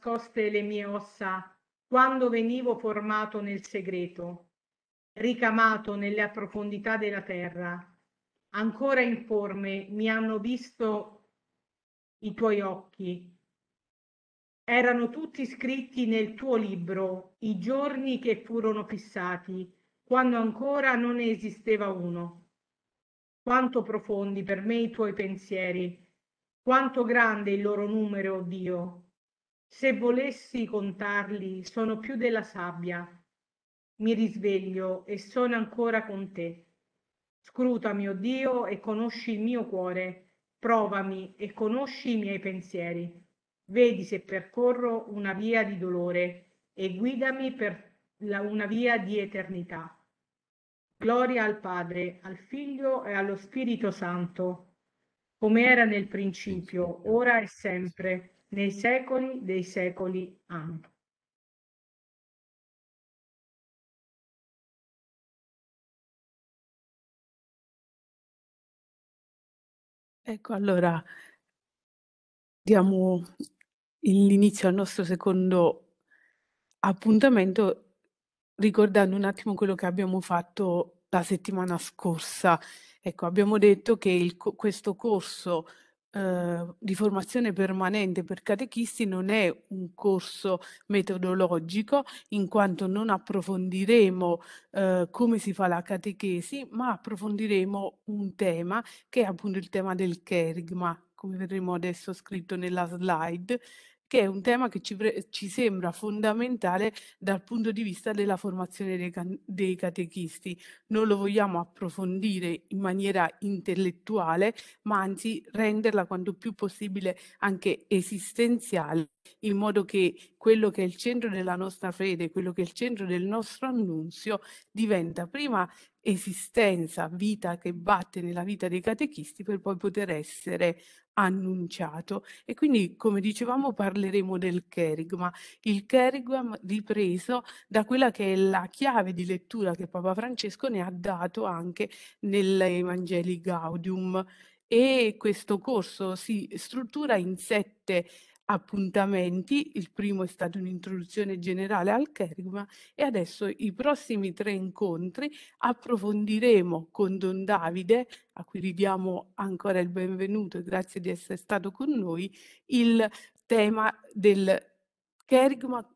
nascoste le mie ossa quando venivo formato nel segreto, ricamato nelle profondità della terra. Ancora informe mi hanno visto i tuoi occhi. Erano tutti scritti nel tuo libro i giorni che furono fissati, quando ancora non ne esisteva uno. Quanto profondi per me i tuoi pensieri, quanto grande il loro numero, Dio, se volessi contarli, sono più della sabbia. Mi risveglio e sono ancora con te. Scrutami, o oh Dio, e conosci il mio cuore. Provami e conosci i miei pensieri. Vedi se percorro una via di dolore e guidami per la, una via di eternità. Gloria al Padre, al Figlio e allo Spirito Santo, come era nel principio, ora e sempre nei secoli dei secoli. Amen. Ecco, allora diamo l'inizio al nostro secondo appuntamento ricordando un attimo quello che abbiamo fatto la settimana scorsa. Ecco, abbiamo detto che il, questo corso eh, di formazione permanente per catechisti non è un corso metodologico, in quanto non approfondiremo eh, come si fa la catechesi, ma approfondiremo un tema che è appunto il tema del cherigma, come vedremo adesso scritto nella slide, che è un tema che ci, ci sembra fondamentale dal punto di vista della formazione dei, dei catechisti. Non lo vogliamo approfondire in maniera intellettuale, ma anzi renderla quanto più possibile anche esistenziale in modo che quello che è il centro della nostra fede, quello che è il centro del nostro annunzio, diventa prima esistenza, vita che batte nella vita dei catechisti per poi poter essere annunciato. E quindi, come dicevamo, parleremo del Kerigma, il Kerigma ripreso da quella che è la chiave di lettura che Papa Francesco ne ha dato anche nell'Evangeli Gaudium e questo corso si struttura in sette appuntamenti, il primo è stato un'introduzione generale al Kerigma e adesso i prossimi tre incontri approfondiremo con Don Davide, a cui ridiamo ancora il benvenuto e grazie di essere stato con noi, il tema del Kerigma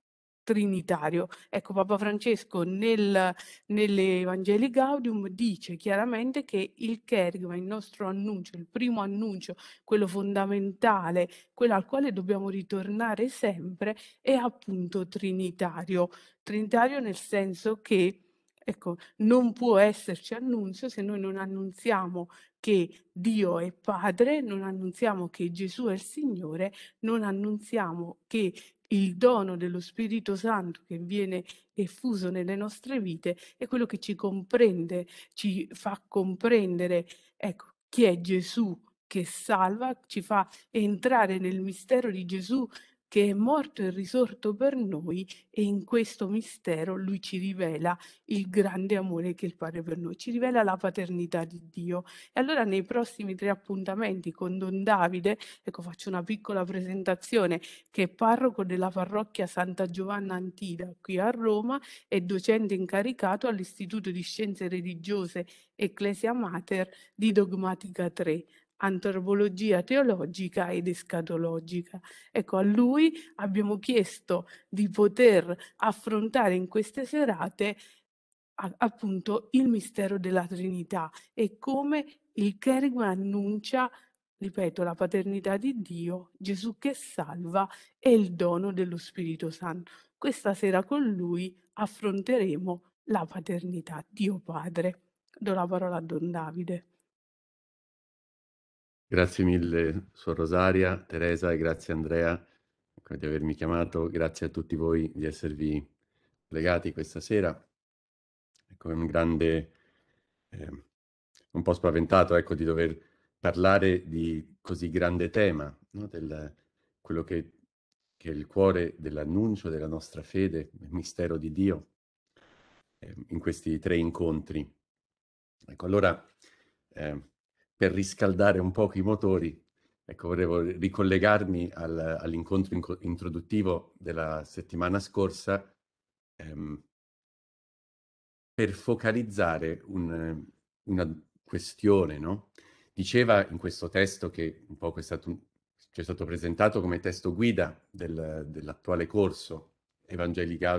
trinitario. Ecco, Papa Francesco nel, nell'Evangelii Gaudium dice chiaramente che il cherigma, il nostro annuncio, il primo annuncio, quello fondamentale, quello al quale dobbiamo ritornare sempre, è appunto trinitario. Trinitario nel senso che Ecco, non può esserci annunzio se noi non annunziamo che Dio è Padre, non annunziamo che Gesù è il Signore, non annunziamo che il dono dello Spirito Santo che viene effuso nelle nostre vite è quello che ci comprende, ci fa comprendere ecco, chi è Gesù che salva, ci fa entrare nel mistero di Gesù che è morto e risorto per noi e in questo mistero lui ci rivela il grande amore che il Padre per noi, ci rivela la paternità di Dio. E allora nei prossimi tre appuntamenti con Don Davide, ecco faccio una piccola presentazione, che è parroco della parrocchia Santa Giovanna Antida qui a Roma e docente incaricato all'Istituto di Scienze Religiose Ecclesia Mater di Dogmatica 3 antropologia teologica ed escatologica. Ecco, a lui abbiamo chiesto di poter affrontare in queste serate a, appunto il mistero della Trinità e come il Kerigma annuncia, ripeto, la paternità di Dio, Gesù che salva e il dono dello Spirito Santo. Questa sera con lui affronteremo la paternità, Dio Padre. Do la parola a Don Davide. Grazie mille, Suor Rosaria, Teresa e grazie Andrea di avermi chiamato. Grazie a tutti voi di esservi legati questa sera. Ecco, è un grande, eh, un po' spaventato ecco, di dover parlare di così grande tema, no? del, quello che, che è il cuore dell'annuncio della nostra fede, il mistero di Dio, eh, in questi tre incontri. Ecco, allora... Eh, per riscaldare un po' i motori, ecco, volevo ricollegarmi al, all'incontro inco- introduttivo della settimana scorsa ehm, per focalizzare un, una questione, no? Diceva in questo testo che un po' è stato, ci è stato presentato come testo guida del, dell'attuale corso Evangelica,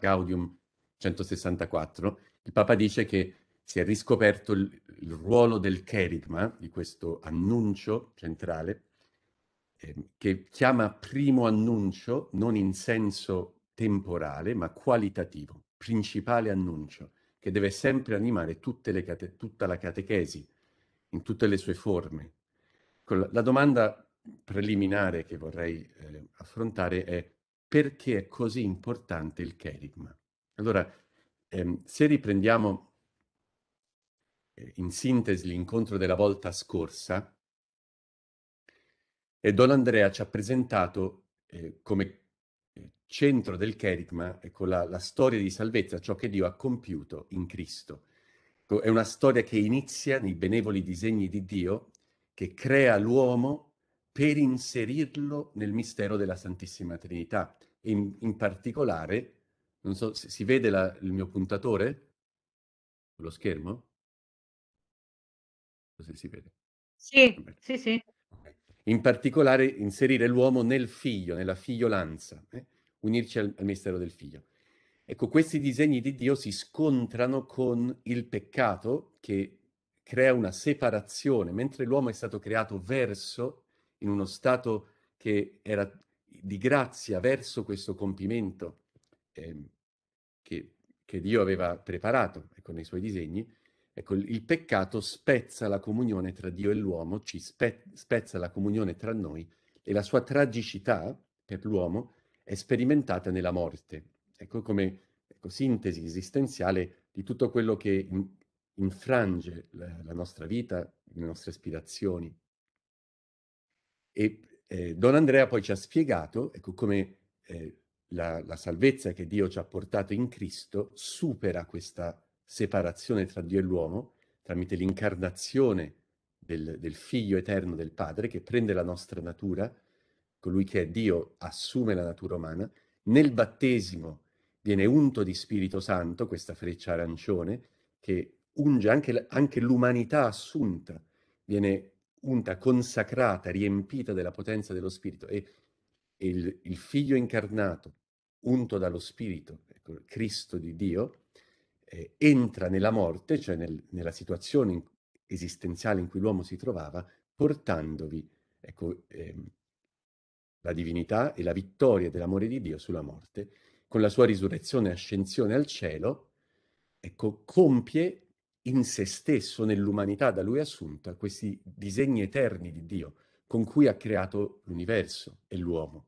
Gaudium 164, il Papa dice che si è riscoperto il, il ruolo del cherigma, di questo annuncio centrale, eh, che chiama primo annuncio non in senso temporale, ma qualitativo, principale annuncio, che deve sempre animare cate- tutta la catechesi, in tutte le sue forme. La domanda preliminare che vorrei eh, affrontare è perché è così importante il cherigma? Allora, ehm, se riprendiamo eh, in sintesi l'incontro della volta scorsa e Don Andrea ci ha presentato eh, come eh, centro del cherigma ecco, la, la, storia di salvezza, ciò che Dio ha compiuto in Cristo. Ecco, è una storia che inizia nei benevoli disegni di Dio, che crea l'uomo per inserirlo nel mistero della Santissima Trinità. In, in particolare, non so se si vede la, il mio puntatore, sullo schermo? se si vede. Sì, Vabbè. sì, sì. In particolare inserire l'uomo nel figlio, nella figliolanza, eh? unirci al, al mistero del figlio. Ecco, questi disegni di Dio si scontrano con il peccato che crea una separazione, mentre l'uomo è stato creato verso, in uno stato che era di grazia verso questo compimento eh, che, che, Dio aveva preparato ecco, nei suoi disegni, Ecco, il peccato spezza la comunione tra Dio e l'uomo, ci spe- spezza la comunione tra noi e la sua tragicità per l'uomo è sperimentata nella morte. Ecco come ecco, sintesi esistenziale di tutto quello che infrange la, la nostra vita, le nostre aspirazioni. E eh, Don Andrea poi ci ha spiegato ecco, come eh, la, la salvezza che Dio ci ha portato in Cristo supera questa separazione tra Dio e l'uomo tramite l'incarnazione del, del, figlio eterno del Padre che prende la nostra natura, colui che è Dio assume la natura umana, nel battesimo viene unto di Spirito Santo, questa freccia arancione, che unge anche, anche l'umanità assunta, viene unta, consacrata, riempita della potenza dello Spirito e, e il, il figlio incarnato, unto dallo Spirito, ecco, Cristo di Dio, eh, entra nella morte, cioè nel, nella situazione esistenziale in cui l'uomo si trovava, portandovi ecco, ehm, la divinità e la vittoria dell'amore di Dio sulla morte, con la sua risurrezione e ascensione al cielo, ecco, compie in se stesso, nell'umanità da lui assunta, questi disegni eterni di Dio con cui ha creato l'universo e l'uomo,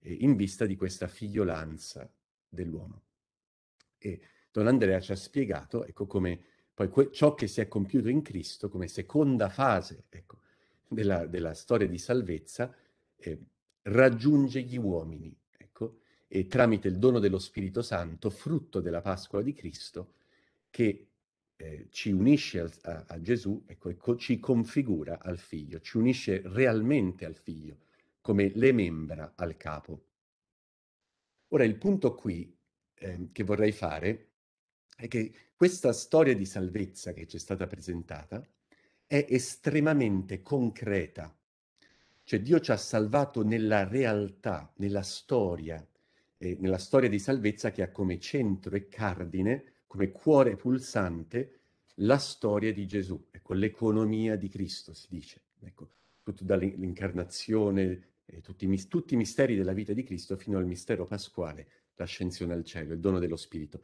eh, in vista di questa figliolanza dell'uomo. E Don Andrea ci ha spiegato ecco, come poi que- ciò che si è compiuto in Cristo come seconda fase ecco, della, della, storia di salvezza eh, raggiunge gli uomini ecco, e tramite il dono dello Spirito Santo, frutto della Pasqua di Cristo, che eh, ci unisce al, a, a, Gesù ecco, e ci configura al figlio, ci unisce realmente al figlio come le membra al capo. Ora il punto qui eh, che vorrei fare è che questa storia di salvezza che ci è stata presentata è estremamente concreta. Cioè Dio ci ha salvato nella realtà, nella storia, eh, nella storia di salvezza che ha come centro e cardine, come cuore pulsante, la storia di Gesù, ecco, l'economia di Cristo si dice, ecco, tutto dall'incarnazione, eh, tutti, mis- tutti i misteri della vita di Cristo fino al mistero pasquale, l'ascensione al cielo, il dono dello Spirito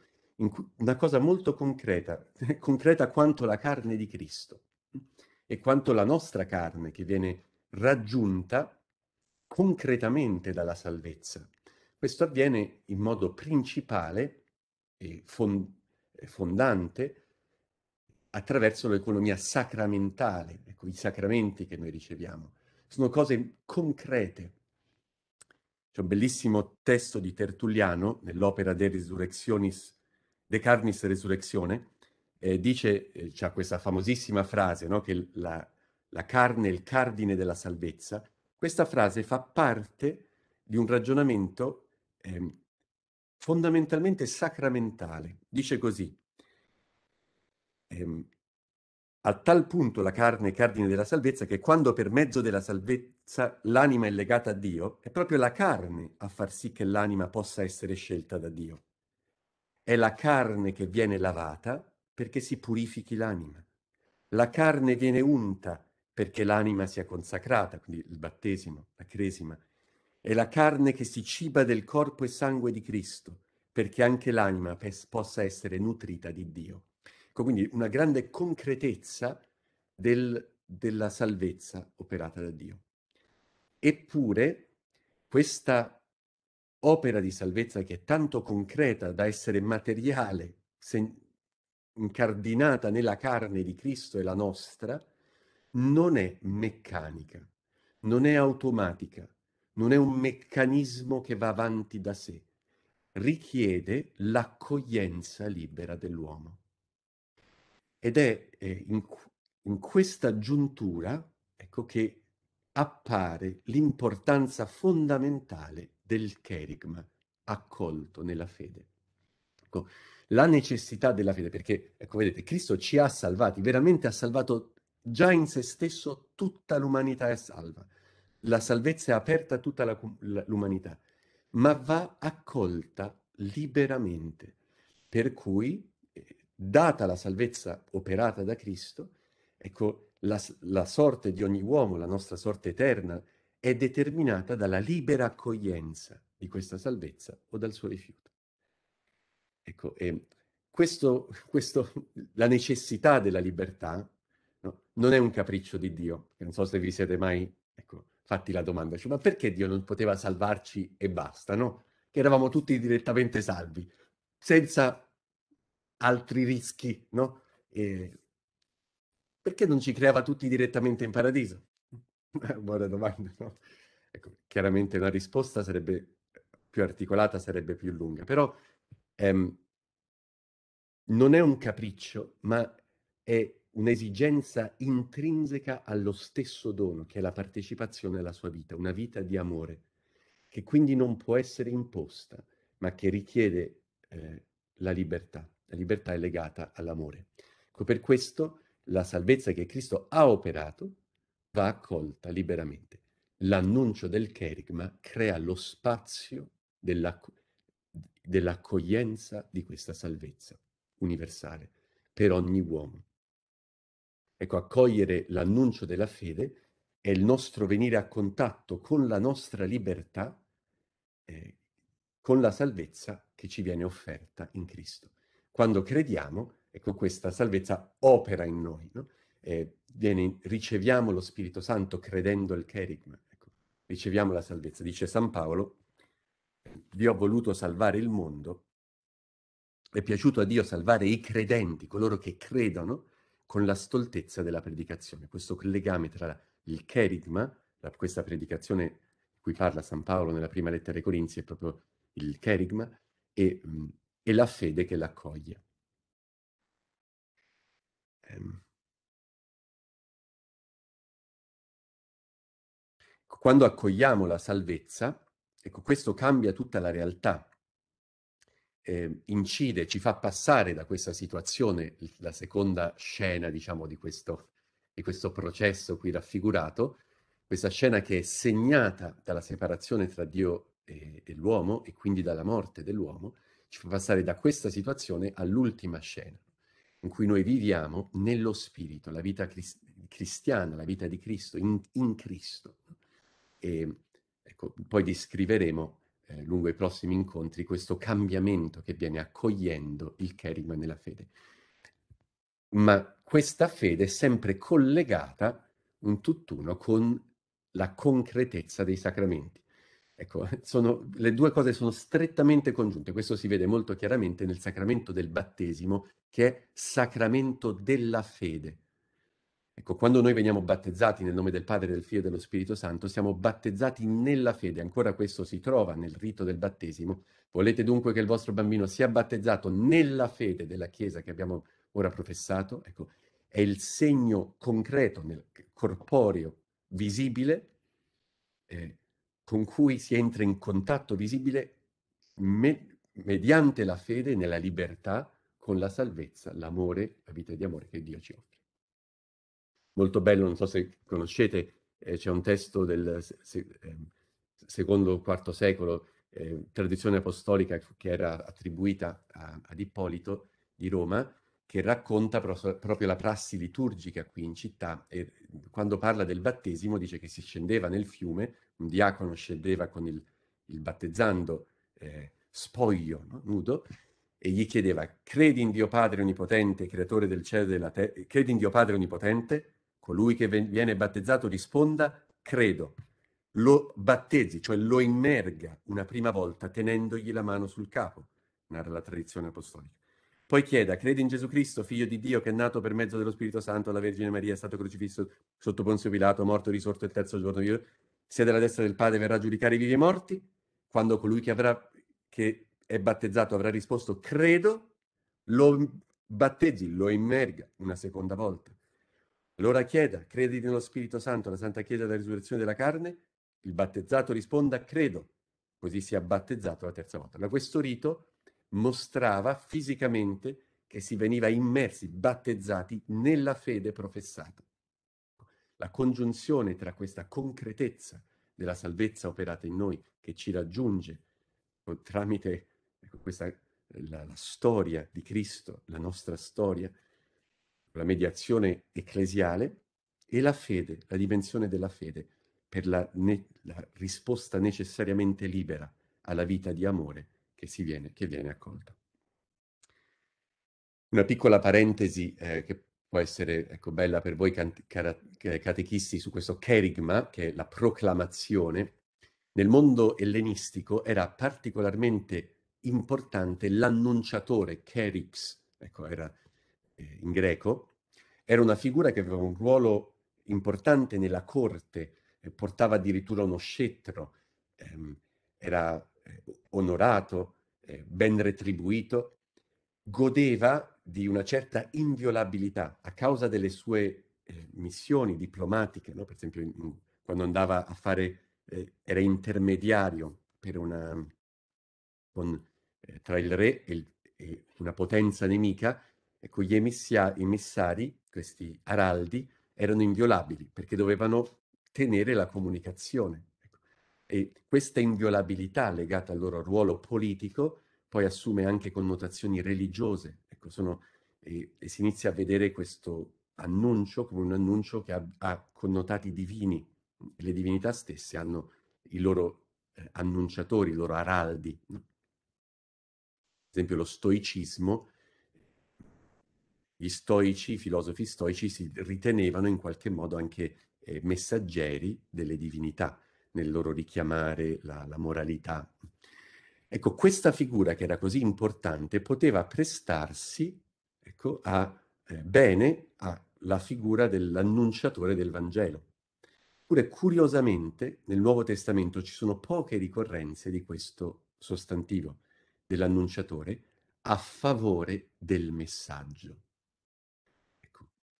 una cosa molto concreta, concreta quanto la carne di Cristo mm, e quanto la nostra carne che viene raggiunta concretamente dalla salvezza. Questo avviene in modo principale e fond- fondante attraverso l'economia sacramentale, ecco, i sacramenti che noi riceviamo. Sono cose concrete. C'è un bellissimo testo di Tertulliano nell'opera De Resurrectionis De Carnis Resurrezione, eh, dice, eh, c'è questa famosissima frase, no? che la, la carne è il cardine della salvezza, questa frase fa parte di un ragionamento eh, fondamentalmente sacramentale. Dice così, ehm, a tal punto la carne è cardine della salvezza che quando per mezzo della salvezza l'anima è legata a Dio, è proprio la carne a far sì che l'anima possa essere scelta da Dio è la carne che viene lavata perché si purifichi l'anima. La carne viene unta perché l'anima sia consacrata, quindi il battesimo, la cresima. È la carne che si ciba del corpo e sangue di Cristo perché anche l'anima pes- possa essere nutrita di Dio. Ecco, quindi una grande concretezza del, della salvezza operata da Dio. Eppure questa opera di salvezza che è tanto concreta da essere materiale, se, incardinata nella carne di Cristo e la nostra, non è meccanica, non è automatica, non è un meccanismo che va avanti da sé, richiede l'accoglienza libera dell'uomo. Ed è eh, in, in questa giuntura ecco, che appare l'importanza fondamentale del cherigma, accolto nella fede. Ecco, la necessità della fede, perché, ecco, vedete, Cristo ci ha salvati, veramente ha salvato già in se stesso tutta l'umanità è salva. La salvezza è aperta a tutta la, l'umanità, ma va accolta liberamente. Per cui, eh, data la salvezza operata da Cristo, ecco, la, la sorte di ogni uomo, la nostra sorte eterna, è determinata dalla libera accoglienza di questa salvezza o dal suo rifiuto. Ecco, eh, questo, questo, la necessità della libertà no, non è un capriccio di Dio. Non so se vi siete mai ecco, fatti la domanda, cioè, ma perché Dio non poteva salvarci e basta, no? Che eravamo tutti direttamente salvi, senza altri rischi, no? Eh, perché non ci creava tutti direttamente in paradiso? Buona domanda, no? Ecco, chiaramente la risposta sarebbe più articolata, sarebbe più lunga, però ehm, non è un capriccio, ma è un'esigenza intrinseca allo stesso dono, che è la partecipazione alla sua vita, una vita di amore, che quindi non può essere imposta, ma che richiede eh, la libertà. La libertà è legata all'amore. Ecco, per questo la salvezza che Cristo ha operato va accolta liberamente. L'annuncio del cherigma crea lo spazio della, dell'accoglienza di questa salvezza universale per ogni uomo. Ecco, accogliere l'annuncio della fede è il nostro venire a contatto con la nostra libertà, eh, con la salvezza che ci viene offerta in Cristo. Quando crediamo, ecco, questa salvezza opera in noi. No? Eh, viene, riceviamo lo Spirito Santo credendo al Kerigma, ecco, riceviamo la salvezza. Dice San Paolo, vi ho voluto salvare il mondo, è piaciuto a Dio salvare i credenti, coloro che credono, con la stoltezza della predicazione. Questo legame tra il Kerigma, la, questa predicazione di cui parla San Paolo nella prima lettera ai Corinzi, è proprio il Kerigma, e, mm, e la fede che l'accoglie. Um. quando accogliamo la salvezza, ecco, questo cambia tutta la realtà, eh, incide, ci fa passare da questa situazione, la seconda scena, diciamo, di questo, di questo processo qui raffigurato, questa scena che è segnata dalla separazione tra Dio e, e l'uomo e quindi dalla morte dell'uomo, ci fa passare da questa situazione all'ultima scena in cui noi viviamo nello spirito, la vita cristiana, la vita di Cristo, in, in Cristo e ecco, poi descriveremo eh, lungo i prossimi incontri questo cambiamento che viene accogliendo il Kerigma nella fede. Ma questa fede è sempre collegata un tutt'uno con la concretezza dei sacramenti. Ecco, sono, le due cose sono strettamente congiunte, questo si vede molto chiaramente nel sacramento del battesimo, che è sacramento della fede. Ecco, quando noi veniamo battezzati nel nome del Padre, del Figlio e dello Spirito Santo, siamo battezzati nella fede, ancora questo si trova nel rito del battesimo. Volete dunque che il vostro bambino sia battezzato nella fede della Chiesa che abbiamo ora professato? Ecco, è il segno concreto, nel, corporeo, visibile, eh, con cui si entra in contatto visibile me, mediante la fede nella libertà con la salvezza, l'amore, la vita di amore che Dio ci offre molto bello, non so se conoscete, eh, c'è un testo del se, eh, secondo o quarto secolo, eh, tradizione apostolica che era attribuita a, ad Ippolito di Roma, che racconta pro- proprio la prassi liturgica qui in città e quando parla del battesimo dice che si scendeva nel fiume, un diacono scendeva con il, il battezzando eh, spoglio, no? nudo, e gli chiedeva, credi in Dio Padre Onipotente, creatore del cielo e della terra, credi in Dio Padre Onipotente, colui che viene battezzato risponda credo, lo battezzi, cioè lo immerga una prima volta tenendogli la mano sul capo, narra la tradizione apostolica. Poi chieda, credi in Gesù Cristo, figlio di Dio, che è nato per mezzo dello Spirito Santo, la Vergine Maria, è stato crocifisso sotto Ponzio Pilato, morto, e risorto il terzo giorno, siede alla destra del Padre, verrà a giudicare i vivi e i morti. Quando colui che, avrà, che è battezzato avrà risposto, credo, lo battezzi, lo immerga una seconda volta allora chieda, credi nello Spirito Santo, la Santa Chiesa della risurrezione della carne? Il battezzato risponda, credo, così sia battezzato la terza volta. Ma questo rito mostrava fisicamente che si veniva immersi, battezzati nella fede professata. La congiunzione tra questa concretezza della salvezza operata in noi, che ci raggiunge tramite ecco, questa, la, la storia di Cristo, la nostra storia, la mediazione ecclesiale e la fede, la dimensione della fede, per la, ne- la risposta necessariamente libera alla vita di amore che, viene, che viene, accolta. Una piccola parentesi eh, che può essere ecco, bella per voi can- cara- eh, catechisti su questo kerigma, che è la proclamazione, nel mondo ellenistico era particolarmente importante l'annunciatore, kerix, ecco, era eh, in greco, era una figura che aveva un ruolo importante nella corte, portava addirittura uno scettro, ehm, era eh, onorato, eh, ben retribuito, godeva di una certa inviolabilità a causa delle sue eh, missioni diplomatiche, no? per esempio in, in, quando andava a fare, eh, era intermediario una, con, eh, tra il re e, il, e una potenza nemica, Ecco, gli emissia- emissari, questi araldi, erano inviolabili perché dovevano tenere la comunicazione. Ecco. E questa inviolabilità legata al loro ruolo politico poi assume anche connotazioni religiose. Ecco, sono, e, e si inizia a vedere questo annuncio come un annuncio che ha, ha connotati divini. Le divinità stesse hanno i loro eh, annunciatori, i loro araldi. Per esempio lo stoicismo gli stoici, i filosofi stoici si ritenevano in qualche modo anche eh, messaggeri delle divinità nel loro richiamare la, la moralità. Ecco, questa figura che era così importante poteva prestarsi ecco, a, eh, bene alla figura dell'annunciatore del Vangelo. Pure curiosamente nel Nuovo Testamento ci sono poche ricorrenze di questo sostantivo dell'annunciatore a favore del messaggio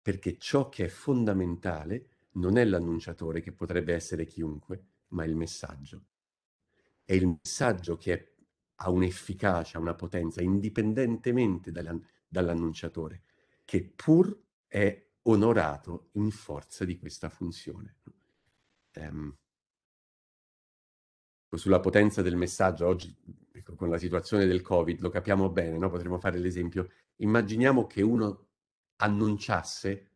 perché ciò che è fondamentale non è l'annunciatore, che potrebbe essere chiunque, ma il messaggio. È il messaggio che è, ha un'efficacia, una potenza, indipendentemente dall'annunciatore, che pur è onorato in forza di questa funzione. Um, sulla potenza del messaggio, oggi ecco, con la situazione del Covid lo capiamo bene, no? potremmo fare l'esempio. Immaginiamo che uno annunciasse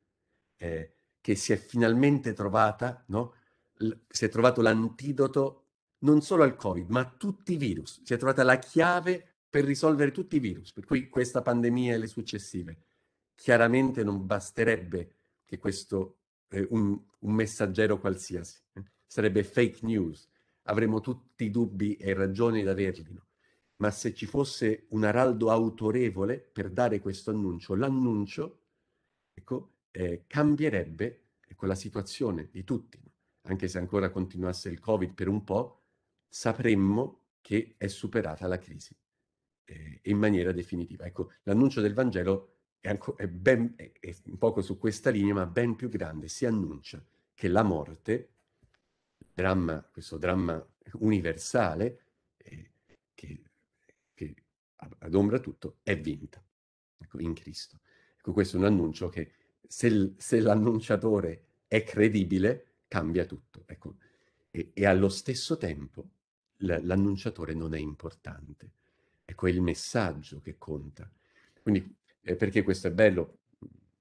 eh, che si è finalmente trovata, no? L- si è trovato l'antidoto non solo al Covid, ma a tutti i virus. Si è trovata la chiave per risolvere tutti i virus, per cui questa pandemia e le successive. Chiaramente non basterebbe che questo eh, un, un messaggero qualsiasi, eh? sarebbe fake news, avremmo tutti i dubbi e ragioni da averli, no? ma se ci fosse un araldo autorevole per dare questo annuncio, l'annuncio ecco, eh, cambierebbe ecco, la situazione di tutti. Anche se ancora continuasse il Covid per un po', sapremmo che è superata la crisi eh, in maniera definitiva. Ecco, l'annuncio del Vangelo è, anco, è, ben, è, è un poco su questa linea, ma ben più grande. Si annuncia che la morte, dramma, questo dramma universale, eh, che, che adombra tutto, è vinta ecco, in Cristo. Ecco, questo è un annuncio che se, se l'annunciatore è credibile cambia tutto. Ecco. E, e, allo stesso tempo l'annunciatore non è importante. Ecco, è il messaggio che conta. Quindi, eh, perché questo è bello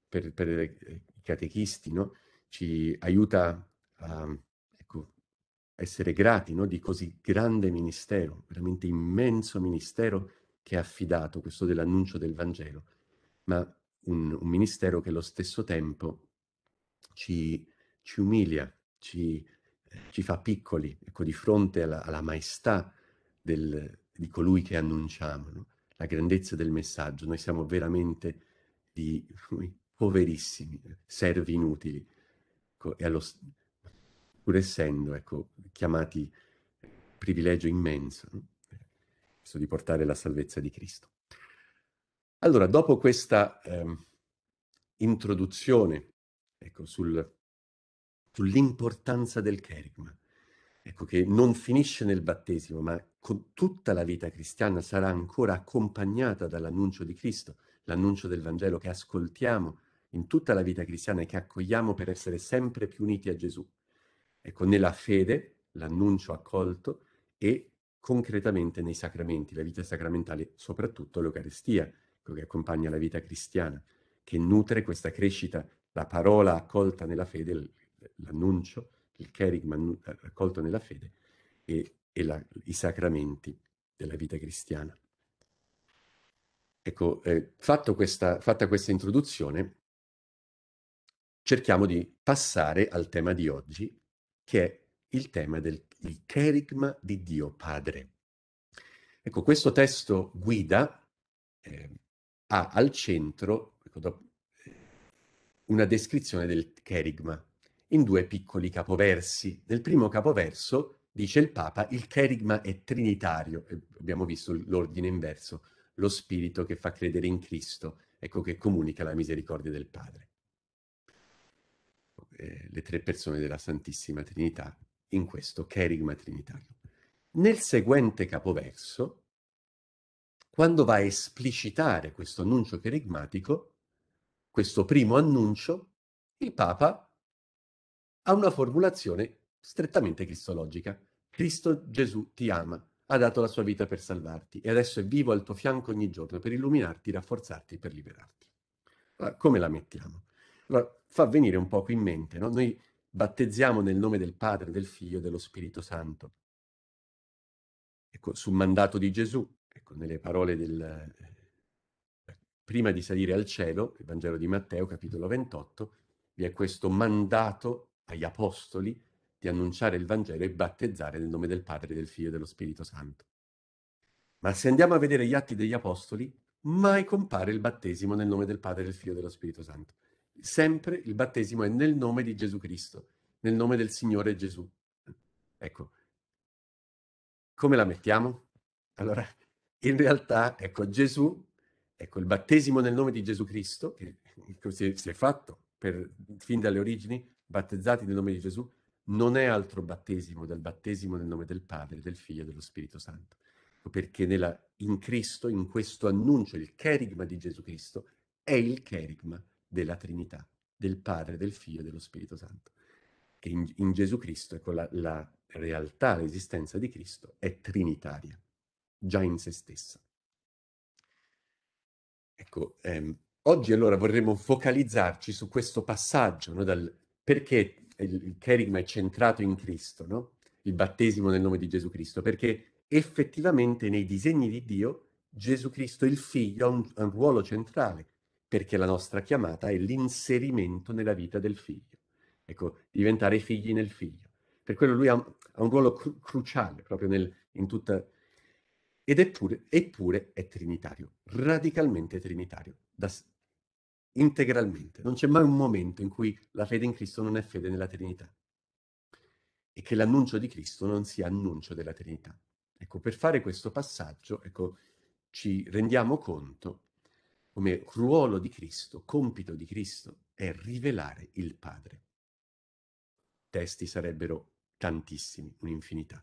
per, per eh, i catechisti, no? Ci aiuta a ecco, essere grati no? di così grande ministero, veramente immenso ministero che ha affidato, questo dell'annuncio del Vangelo. Ma un, un ministero che allo stesso tempo ci, ci umilia, ci, eh, ci, fa piccoli, ecco, di fronte alla, alla maestà del, di colui che annunciamo, no? la grandezza del messaggio. Noi siamo veramente di, noi, poverissimi, servi inutili, ecco, e allo, pur essendo ecco, chiamati privilegio immenso no? di portare la salvezza di Cristo. Allora, dopo questa ehm, introduzione ecco, sul, sull'importanza del cherigma, ecco, che non finisce nel battesimo, ma con tutta la vita cristiana sarà ancora accompagnata dall'annuncio di Cristo, l'annuncio del Vangelo che ascoltiamo in tutta la vita cristiana e che accogliamo per essere sempre più uniti a Gesù. Ecco, nella fede, l'annuncio accolto e concretamente nei sacramenti, la vita sacramentale, soprattutto l'Eucaristia, che accompagna la vita cristiana, che nutre questa crescita, la parola accolta nella fede, l'annuncio, il kerigma accolto nella fede e, e la, i sacramenti della vita cristiana. Ecco, eh, questa, fatta questa introduzione, cerchiamo di passare al tema di oggi, che è il tema del il cherigma di Dio Padre. Ecco, questo testo guida, eh, ha al centro ecco, una descrizione del cherigma in due piccoli capoversi. Nel primo capoverso dice il Papa il cherigma è trinitario, abbiamo visto l'ordine inverso, lo spirito che fa credere in Cristo, ecco che comunica la misericordia del Padre. Eh, le tre persone della Santissima Trinità in questo cherigma trinitario. Nel seguente capoverso quando va a esplicitare questo annuncio cherigmatico, questo primo annuncio, il Papa ha una formulazione strettamente cristologica. Cristo Gesù ti ama, ha dato la sua vita per salvarti e adesso è vivo al tuo fianco ogni giorno per illuminarti, rafforzarti, per liberarti. Allora, come la mettiamo? Allora, fa venire un poco in mente, no? noi battezziamo nel nome del Padre, del Figlio e dello Spirito Santo. Ecco, su mandato di Gesù, ecco, nelle parole del... Eh, prima di salire al cielo, il Vangelo di Matteo, capitolo 28, vi è questo mandato agli apostoli di annunciare il Vangelo e battezzare nel nome del Padre, del Figlio e dello Spirito Santo. Ma se andiamo a vedere gli atti degli apostoli, mai compare il battesimo nel nome del Padre, del Figlio e dello Spirito Santo. Sempre il battesimo è nel nome di Gesù Cristo, nel nome del Signore Gesù. Ecco, come la mettiamo? Allora, in realtà, ecco, Gesù, ecco il battesimo nel nome di Gesù Cristo, che, che ecco, si, è, fatto per, fin dalle origini, battezzati nel nome di Gesù, non è altro battesimo del battesimo nel nome del Padre, del Figlio e dello Spirito Santo. Ecco, perché nella, in Cristo, in questo annuncio, il cherigma di Gesù Cristo è il cherigma della Trinità, del Padre, del Figlio e dello Spirito Santo. Che in, in Gesù Cristo, ecco, la, la realtà, l'esistenza di Cristo è trinitaria già in se stessa. Ecco, ehm, oggi allora vorremmo focalizzarci su questo passaggio, no? Dal, perché il, il cherigma è centrato in Cristo, no? il battesimo nel nome di Gesù Cristo, perché effettivamente nei disegni di Dio Gesù Cristo il Figlio ha un, ha un ruolo centrale, perché la nostra chiamata è l'inserimento nella vita del Figlio, ecco, diventare figli nel Figlio. Per quello lui ha, ha un ruolo cru- cruciale proprio nel, in tutta ed eppure, eppure è trinitario, radicalmente trinitario, da, integralmente. Non c'è mai un momento in cui la fede in Cristo non è fede nella Trinità e che l'annuncio di Cristo non sia annuncio della Trinità. Ecco, per fare questo passaggio, ecco, ci rendiamo conto come ruolo di Cristo, compito di Cristo, è rivelare il Padre. Testi sarebbero tantissimi, un'infinità.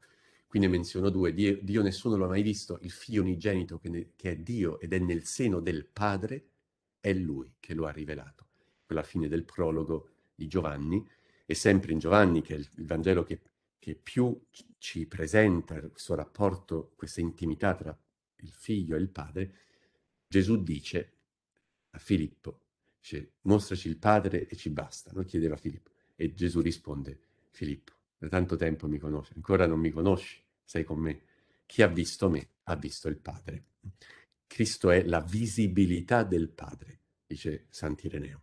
Qui ne menziono due, Dio, Dio nessuno l'ha mai visto, il figlio unigenito che, ne, che è Dio ed è nel seno del Padre, è lui che lo ha rivelato. Quella fine del prologo di Giovanni, e sempre in Giovanni, che è il, il Vangelo che, che più ci presenta questo rapporto, questa intimità tra il figlio e il padre, Gesù dice a Filippo, dice, mostraci il padre e ci basta, lo chiedeva Filippo. E Gesù risponde, Filippo, da tanto tempo mi conosci, ancora non mi conosci, sei con me. Chi ha visto me ha visto il Padre. Cristo è la visibilità del Padre, dice Sant'Ireneo.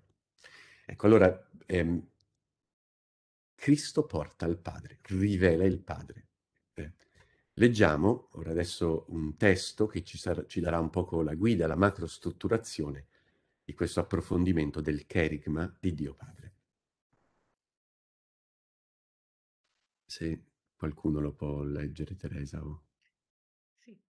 Ecco, allora, ehm, Cristo porta il Padre, rivela il Padre. Eh, leggiamo ora adesso un testo che ci, sarà, ci darà un poco la guida, la macrostrutturazione di questo approfondimento del cherigma di Dio Padre. Se qualcuno lo può leggere, Teresa. o- Sì.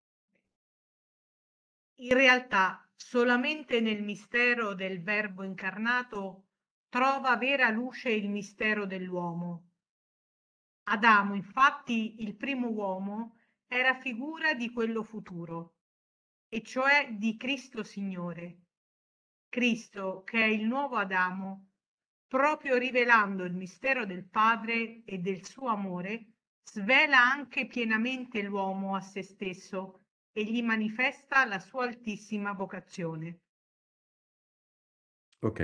In realtà, solamente nel mistero del Verbo incarnato trova vera luce il mistero dell'uomo. Adamo, infatti, il primo uomo, era figura di quello futuro, e cioè di Cristo Signore. Cristo, che è il nuovo Adamo, proprio rivelando il mistero del Padre e del suo amore, svela anche pienamente l'uomo a se stesso e gli manifesta la sua altissima vocazione. Ok.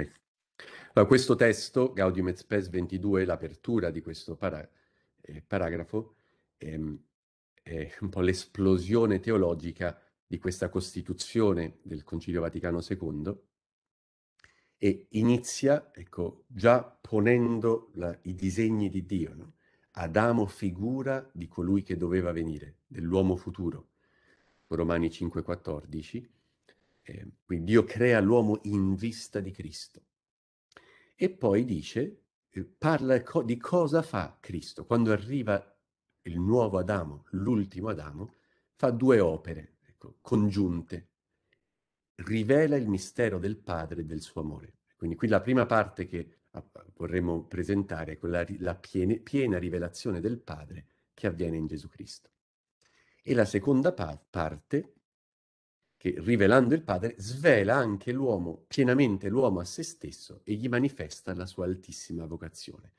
Allora, questo testo, Gaudium et Spes 22, l'apertura di questo para- eh, paragrafo, ehm, è un po' l'esplosione teologica di questa costituzione del Concilio Vaticano II e inizia, ecco, già ponendo la, i disegni di Dio. No? Adamo figura di colui che doveva venire, dell'uomo futuro. Romani 5,14. Eh, quindi Dio crea l'uomo in vista di Cristo. E poi dice, eh, parla co- di cosa fa Cristo. Quando arriva il nuovo Adamo, l'ultimo Adamo, fa due opere ecco, congiunte rivela il mistero del Padre e del suo amore. Quindi qui la prima parte che ah, ah, vorremmo presentare è quella, la piene, piena rivelazione del Padre che avviene in Gesù Cristo. E la seconda par- parte, che rivelando il Padre, svela anche l'uomo, pienamente l'uomo a se stesso e gli manifesta la sua altissima vocazione.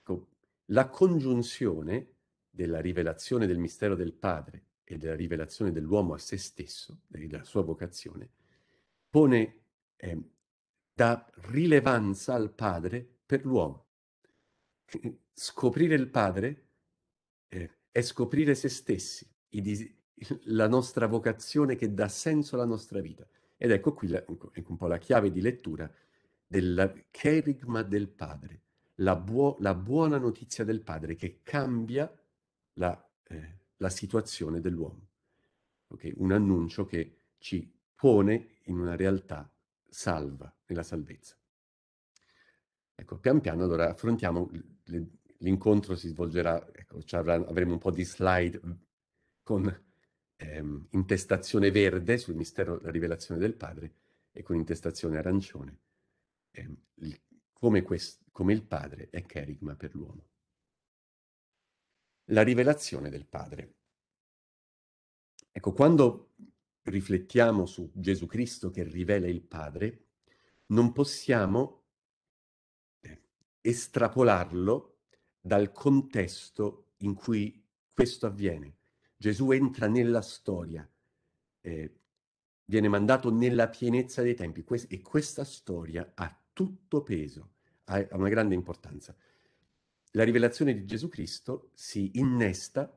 Ecco, la congiunzione della rivelazione del mistero del Padre e della rivelazione dell'uomo a se stesso, della sua vocazione, pone, eh, dà rilevanza al Padre per l'uomo. Eh, scoprire il Padre eh, è scoprire se stessi, la nostra vocazione che dà senso alla nostra vita. Ed ecco qui la, ecco, ecco un po' la chiave di lettura del kerigma del Padre, la, buo, la, buona notizia del Padre che cambia la, eh, la situazione dell'uomo. Okay? Un annuncio che ci pone in una realtà salva, nella salvezza. Ecco, pian piano allora affrontiamo, le, l'incontro si svolgerà, ecco, avremo un po' di slide mm, con ehm, intestazione verde sul mistero della rivelazione del Padre e con intestazione arancione, ehm, il, come, quest, come il Padre è cherigma per l'uomo. La rivelazione del Padre. Ecco, quando riflettiamo su Gesù Cristo che rivela il Padre, non possiamo eh, estrapolarlo dal contesto in cui questo avviene. Gesù entra nella storia, eh, viene mandato nella pienezza dei tempi que- e questa storia ha tutto peso, ha, ha una grande importanza. La rivelazione di Gesù Cristo si innesta,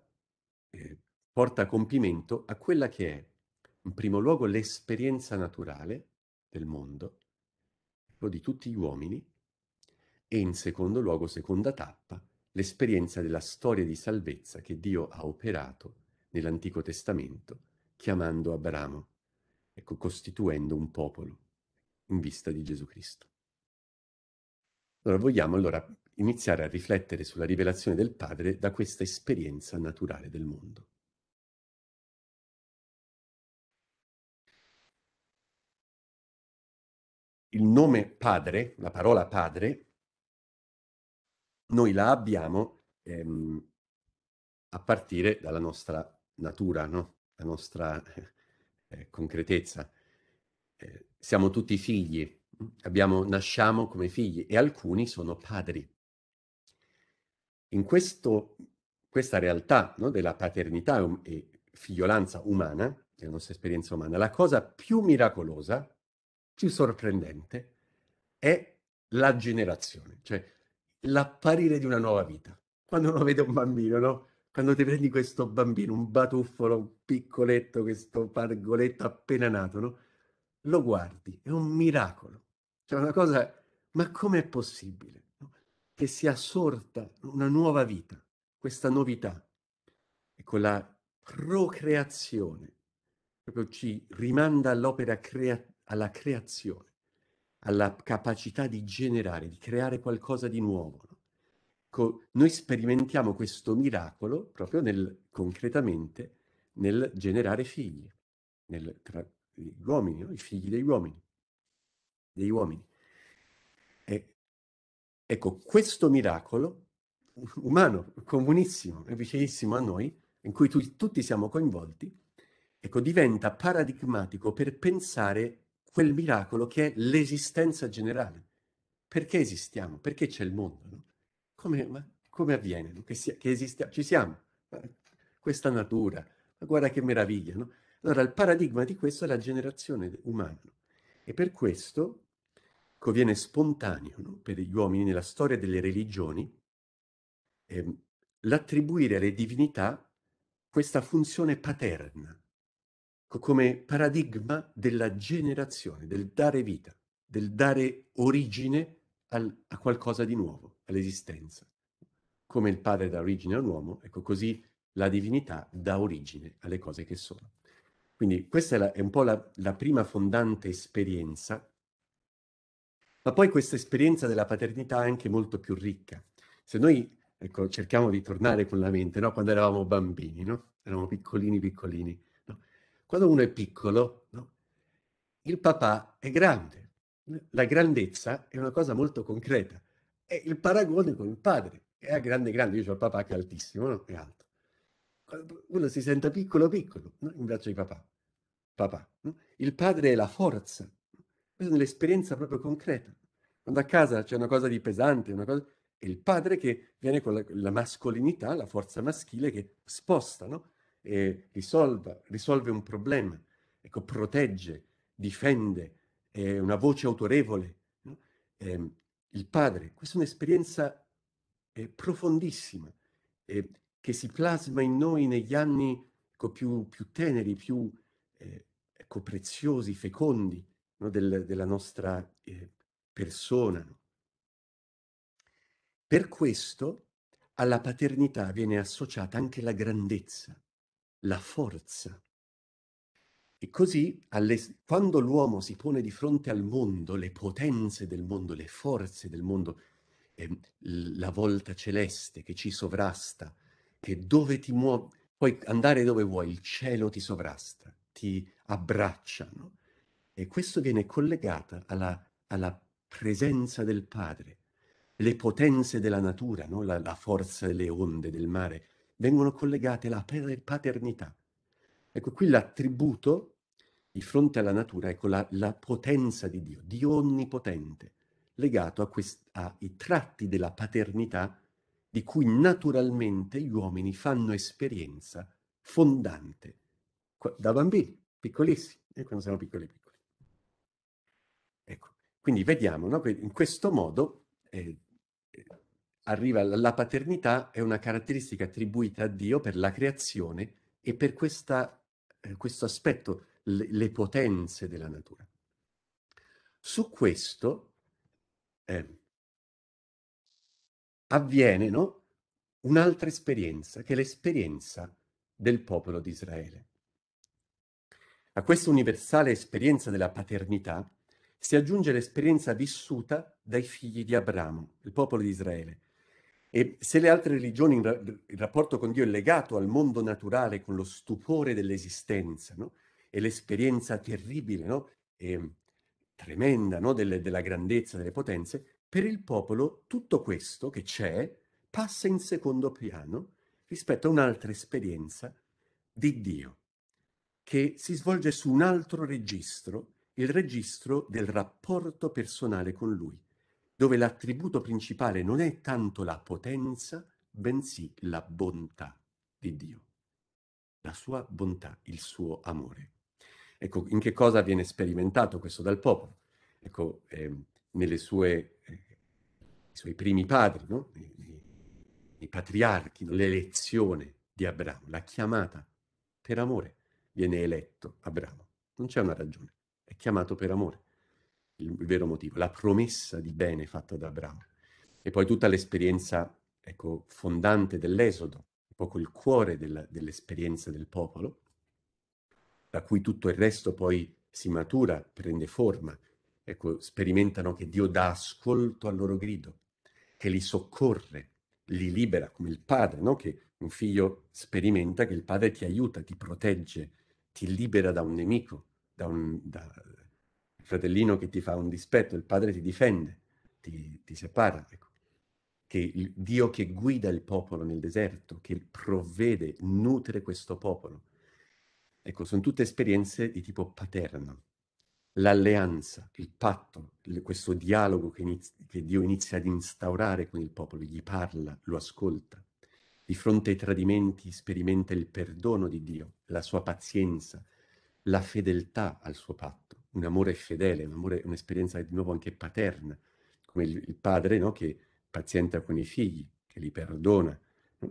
eh, porta a compimento a quella che è in primo luogo l'esperienza naturale del mondo, di tutti gli uomini, e in secondo luogo, seconda tappa, l'esperienza della storia di salvezza che Dio ha operato nell'Antico Testamento, chiamando Abramo, ecco, costituendo un popolo in vista di Gesù Cristo. Allora vogliamo allora iniziare a riflettere sulla rivelazione del Padre da questa esperienza naturale del mondo. il nome padre, la parola padre, noi la abbiamo ehm, a partire dalla nostra natura, no? la nostra eh, eh, concretezza. Eh, siamo tutti figli, abbiamo, nasciamo come figli e alcuni sono padri. In questo, questa realtà no, della paternità e um, figliolanza umana, della nostra esperienza umana, la cosa più miracolosa più sorprendente è la generazione, cioè l'apparire di una nuova vita. Quando uno vede un bambino, no? Quando ti prendi questo bambino, un batuffolo, un piccoletto, questo pargoletto appena nato, no? Lo guardi, è un miracolo. Cioè una cosa, ma com'è possibile no? che sia sorta una nuova vita, questa novità? E con la procreazione proprio ci rimanda all'opera creativa alla creazione, alla capacità di generare, di creare qualcosa di nuovo. Co- noi sperimentiamo questo miracolo proprio nel, concretamente nel generare figli, nel, tra gli uomini, no? i figli degli uomini. Degli uomini. E, ecco, questo miracolo umano, comunissimo e vicinissimo a noi, in cui tu, tutti siamo coinvolti, ecco, diventa paradigmatico per pensare quel miracolo che è l'esistenza generale. Perché esistiamo? Perché c'è il mondo? No? Come, ma, come, avviene no? che, sia, che esistiamo? Ci siamo? Questa natura, ma guarda che meraviglia. No? Allora il paradigma di questo è la generazione umana e per questo conviene spontaneo per gli uomini nella storia delle religioni eh, l'attribuire alle divinità questa funzione paterna come paradigma della generazione, del dare vita, del dare origine al, a qualcosa di nuovo, all'esistenza. Come il padre dà origine a un uomo, ecco così la divinità dà origine alle cose che sono. Quindi questa è, la, è un po' la, la prima fondante esperienza, ma poi questa esperienza della paternità è anche molto più ricca. Se noi ecco, cerchiamo di tornare con la mente, no? quando eravamo bambini, no? eravamo piccolini, piccolini, quando uno è piccolo, no? il papà è grande. La grandezza è una cosa molto concreta. È il paragone con il padre. È a grande grande, io ho il papà che è altissimo, no? è alto. Uno si sente piccolo piccolo no? in braccio di papà. papà no? Il padre è la forza. Questa è un'esperienza proprio concreta. Quando a casa c'è una cosa di pesante, una cosa... è il padre che viene con la, la mascolinità, la forza maschile che sposta, no? eh, risolva, risolve un problema, ecco, protegge, difende, è una voce autorevole. No? Eh, il padre, questa è un'esperienza eh, profondissima eh, che si plasma in noi negli anni ecco, più, più, teneri, più eh, ecco, preziosi, fecondi no? Del, della nostra eh, persona. No? Per questo alla paternità viene associata anche la grandezza la forza. E così, alle, quando l'uomo si pone di fronte al mondo, le potenze del mondo, le forze del mondo, eh, la volta celeste che ci sovrasta, che dove ti muovi, puoi andare dove vuoi, il cielo ti sovrasta, ti abbracciano. E questo viene collegato alla, alla presenza del Padre, le potenze della natura, no? la, la forza delle onde del mare, vengono collegate alla paternità. Ecco qui l'attributo di fronte alla natura, ecco la, la potenza di Dio, Dio onnipotente, legato ai tratti della paternità di cui naturalmente gli uomini fanno esperienza fondante da bambini, piccolissimi, e eh, quando siamo piccoli piccoli. Ecco, quindi vediamo, no? in questo modo eh, arriva la paternità è una caratteristica attribuita a Dio per la creazione e per questa, eh, questo aspetto, le, le, potenze della natura. Su questo eh, avviene no, un'altra esperienza, che è l'esperienza del popolo di Israele. A questa universale esperienza della paternità si aggiunge l'esperienza vissuta dai figli di Abramo, il popolo di Israele, e se le altre religioni, il rapporto con Dio è legato al mondo naturale, con lo stupore dell'esistenza, no? E l'esperienza terribile, no? E mm, tremenda, no? Delle, della grandezza, delle potenze, per il popolo tutto questo che c'è passa in secondo piano rispetto a un'altra esperienza di Dio, che si svolge su un altro registro, il registro del rapporto personale con Lui dove l'attributo principale non è tanto la potenza, bensì la bontà di Dio, la sua bontà, il suo amore. Ecco, in che cosa viene sperimentato questo dal popolo? Ecco, eh, nelle sue, eh, nei suoi primi padri, no? nei, nei, nei patriarchi, no? l'elezione di Abramo, la chiamata per amore, viene eletto Abramo. Non c'è una ragione, è chiamato per amore il, vero motivo, la promessa di bene fatta da Abramo. E poi tutta l'esperienza ecco, fondante dell'esodo, un poco il cuore del, dell'esperienza del popolo, da cui tutto il resto poi si matura, prende forma. Ecco, sperimentano che Dio dà ascolto al loro grido, che li soccorre, li libera, come il padre, no? che un figlio sperimenta che il padre ti aiuta, ti protegge, ti libera da un nemico, da un, da, fratellino che ti fa un dispetto, il padre ti difende, ti, ti separa. Ecco. Che il Dio che guida il popolo nel deserto, che provvede, nutre questo popolo. Ecco, sono tutte esperienze di tipo paterno. L'alleanza, il patto, il, questo dialogo che, inizia, che Dio inizia ad instaurare con il popolo, gli parla, lo ascolta. Di fronte ai tradimenti sperimenta il perdono di Dio, la sua pazienza, la fedeltà al suo patto un amore fedele, un amore, un'esperienza di nuovo anche paterna, come il, il padre no? che pazienta con i figli, che li perdona,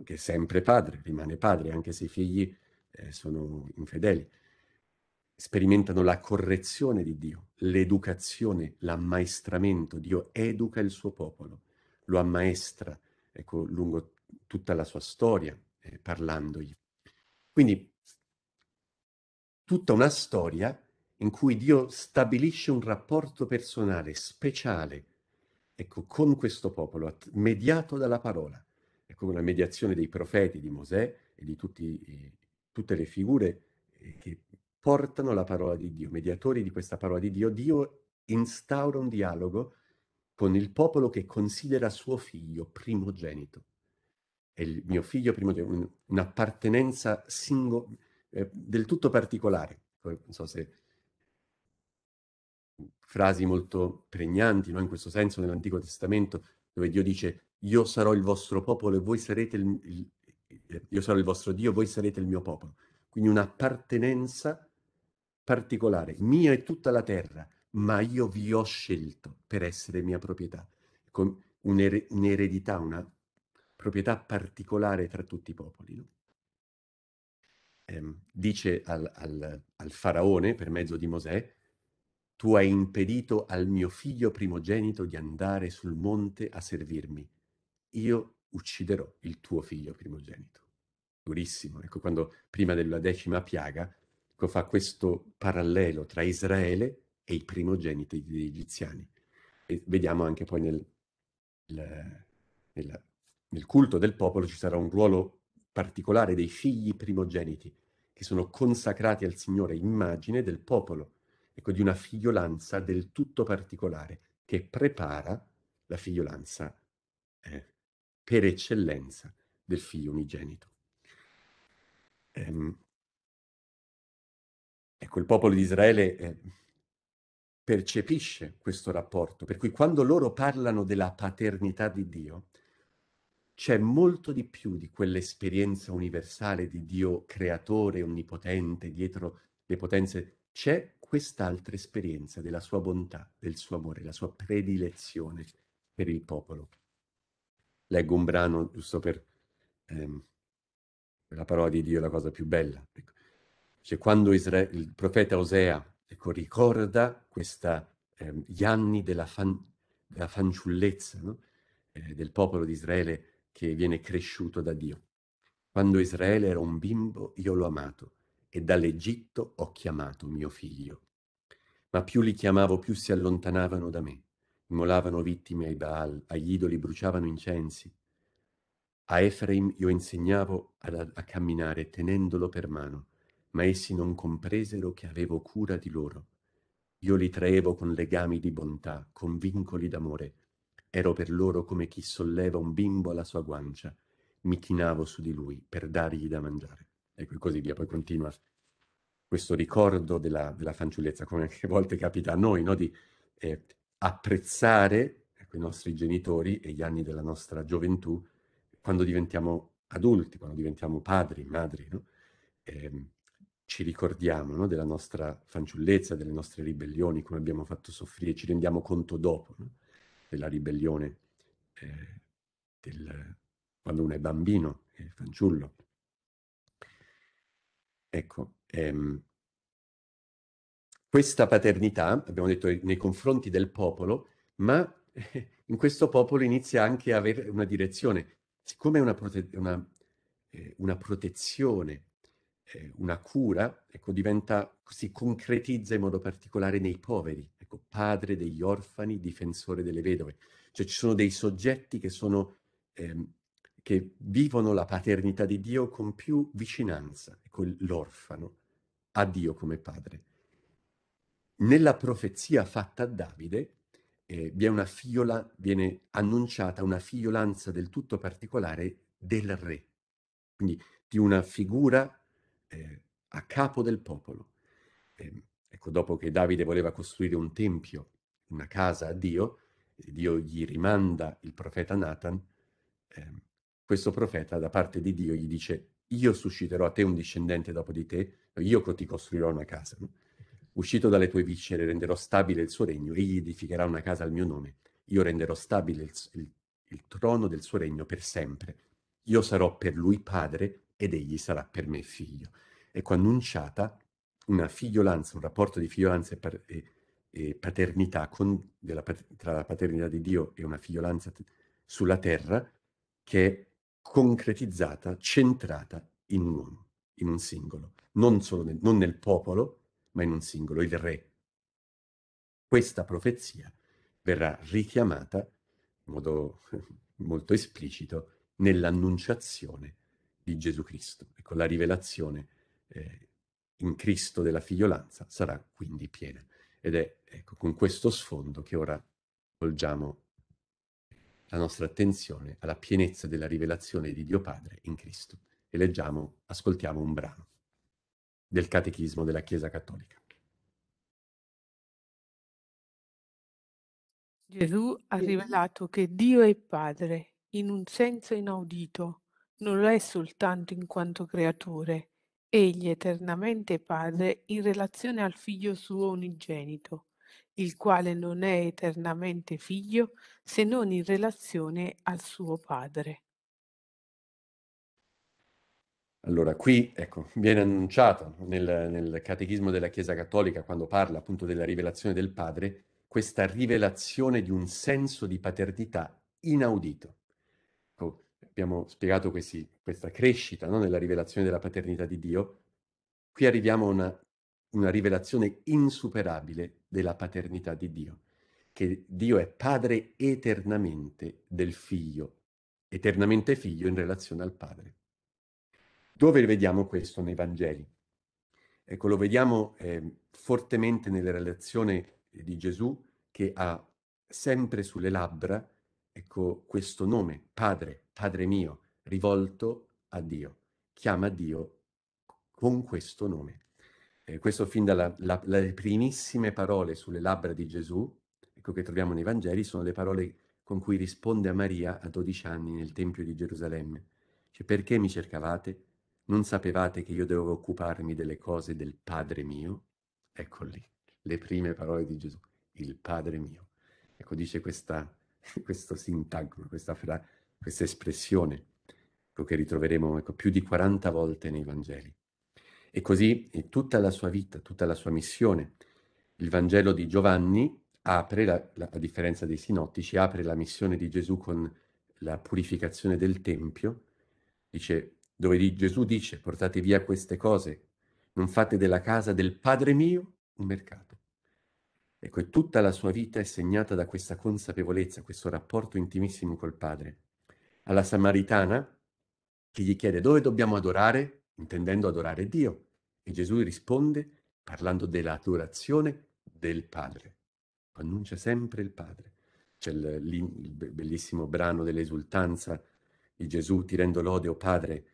che è sempre padre, rimane padre anche se i figli eh, sono infedeli. Sperimentano la correzione di Dio, l'educazione, l'ammaestramento. Dio educa il suo popolo, lo ammaestra ecco, lungo tutta la sua storia, eh, parlandogli. Quindi tutta una storia in cui Dio stabilisce un rapporto personale, speciale, ecco, con questo popolo, mediato dalla parola. È come la mediazione dei profeti di Mosè e di tutti, eh, tutte le figure eh, che portano la parola di Dio, mediatori di questa parola di Dio. Dio instaura un dialogo con il popolo che considera suo figlio primogenito. È il mio figlio primogenito, un'appartenenza singo, eh, del tutto particolare. Non so se frasi molto pregnanti no? in questo senso nell'Antico Testamento, dove Dio dice io sarò il vostro popolo e voi sarete il, il, eh, io sarò il vostro Dio, voi sarete il mio popolo. Quindi un'appartenenza particolare, mia è tutta la terra, ma io vi ho scelto per essere mia proprietà, con un'er- un'eredità, una proprietà particolare tra tutti i popoli. No? Ehm, dice al, al, al faraone, per mezzo di Mosè, tu hai impedito al mio figlio primogenito di andare sul monte a servirmi. Io ucciderò il tuo figlio primogenito. Durissimo. Ecco, quando prima della decima piaga ecco, fa questo parallelo tra Israele e i primogeniti degli egiziani. E vediamo anche poi nel, nel, nel, nel culto del popolo ci sarà un ruolo particolare dei figli primogeniti, che sono consacrati al Signore, immagine del popolo ecco, di una figliolanza del tutto particolare che prepara la figliolanza eh, per eccellenza del figlio unigenito. Ehm, ecco, il popolo di Israele eh, percepisce questo rapporto, per cui quando loro parlano della paternità di Dio, c'è molto di più di quell'esperienza universale di Dio creatore, onnipotente, dietro le potenze, c'è quest'altra esperienza della sua bontà, del suo amore, la sua predilezione per il popolo. Leggo un brano giusto per ehm, la parola di Dio, la cosa più bella. Cioè, quando Isra- il profeta Osea ecco, ricorda questa, ehm, gli anni della, fan- della fanciullezza no? eh, del popolo di Israele che viene cresciuto da Dio. Quando Israele era un bimbo, io l'ho amato e dall'Egitto ho chiamato mio figlio. Ma più li chiamavo, più si allontanavano da me, immolavano vittime ai Baal, agli idoli bruciavano incensi. A Efraim io insegnavo a, a camminare tenendolo per mano, ma essi non compresero che avevo cura di loro. Io li traevo con legami di bontà, con vincoli d'amore. Ero per loro come chi solleva un bimbo alla sua guancia. Mi chinavo su di lui per dargli da mangiare e così via, poi continua questo ricordo della, della fanciullezza, come anche a volte capita a noi, no? di eh, apprezzare ecco, i nostri genitori e gli anni della nostra gioventù quando diventiamo adulti, quando diventiamo padri, madri, no? eh, ci ricordiamo no? della nostra fanciullezza, delle nostre ribellioni, come abbiamo fatto soffrire, ci rendiamo conto dopo no? della ribellione eh, del, quando uno è bambino, è fanciullo. Ecco, ehm, questa paternità, abbiamo detto, nei confronti del popolo, ma in questo popolo inizia anche a avere una direzione. Siccome è una, prote- una, eh, una protezione, eh, una cura, ecco, diventa, si concretizza in modo particolare nei poveri, ecco, padre degli orfani, difensore delle vedove. Cioè ci sono dei soggetti che sono ehm, che vivono la paternità di Dio con più vicinanza, con ecco, l'orfano, a Dio come padre. Nella profezia fatta a Davide eh, vi è una fiola, viene annunciata una figliolanza del tutto particolare del re, quindi di una figura eh, a capo del popolo. Eh, ecco, dopo che Davide voleva costruire un tempio, una casa a Dio, Dio gli rimanda il profeta Nathan, ehm, questo profeta da parte di Dio gli dice io susciterò a te un discendente dopo di te, io ti costruirò una casa. No? Uscito dalle tue viscere renderò stabile il suo regno, egli edificherà una casa al mio nome, io renderò stabile il, il, il trono del suo regno per sempre. Io sarò per lui padre ed egli sarà per me figlio. Ecco annunciata una figliolanza, un rapporto di figliolanza e, e, e paternità con, della, tra la paternità di Dio e una figliolanza sulla terra che è concretizzata, centrata in un uomo, in un singolo, non, solo nel, non nel popolo, ma in un singolo, il re. Questa profezia verrà richiamata in modo molto esplicito nell'annunciazione di Gesù Cristo. Ecco, la rivelazione eh, in Cristo della figliolanza sarà quindi piena. Ed è ecco, con questo sfondo che ora volgiamo la nostra attenzione alla pienezza della rivelazione di Dio Padre in Cristo. E leggiamo, ascoltiamo un brano del Catechismo della Chiesa Cattolica. Gesù ha rivelato che Dio è Padre in un senso inaudito, non lo è soltanto in quanto creatore, egli è eternamente Padre in relazione al Figlio suo unigenito il quale non è eternamente figlio se non in relazione al suo padre. Allora, qui ecco, viene annunciato nel, nel, Catechismo della Chiesa Cattolica, quando parla appunto della rivelazione del Padre, questa rivelazione di un senso di paternità inaudito. Ecco, abbiamo spiegato questi, questa crescita no, nella rivelazione della paternità di Dio. Qui arriviamo a una una rivelazione insuperabile della paternità di Dio, che Dio è padre eternamente del figlio, eternamente figlio in relazione al padre. Dove vediamo questo nei Vangeli? Ecco, lo vediamo eh, fortemente nella relazione di Gesù che ha sempre sulle labbra ecco, questo nome, Padre, Padre mio, rivolto a Dio. Chiama Dio con questo nome. Eh, questo fin dalle primissime parole sulle labbra di Gesù, ecco che troviamo nei Vangeli, sono le parole con cui risponde a Maria a 12 anni nel Tempio di Gerusalemme. Cioè, perché mi cercavate? Non sapevate che io dovevo occuparmi delle cose del Padre mio? Ecco lì, le prime parole di Gesù, il Padre mio. Ecco, dice questa, questo sintagma, questa, fra, questa espressione, ecco, che ritroveremo ecco, più di 40 volte nei Vangeli. E così tutta la sua vita, tutta la sua missione. Il Vangelo di Giovanni apre, la, la, a differenza dei sinottici, apre la missione di Gesù con la purificazione del Tempio, dice, dove di, Gesù dice portate via queste cose, non fate della casa del Padre mio un mercato. Ecco, e tutta la sua vita è segnata da questa consapevolezza, questo rapporto intimissimo col Padre. Alla Samaritana, che gli chiede dove dobbiamo adorare, intendendo adorare Dio, e Gesù risponde parlando dell'adorazione del Padre. Annuncia sempre il Padre. C'è il, il bellissimo brano dell'esultanza di Gesù ti rendo lode, o Padre,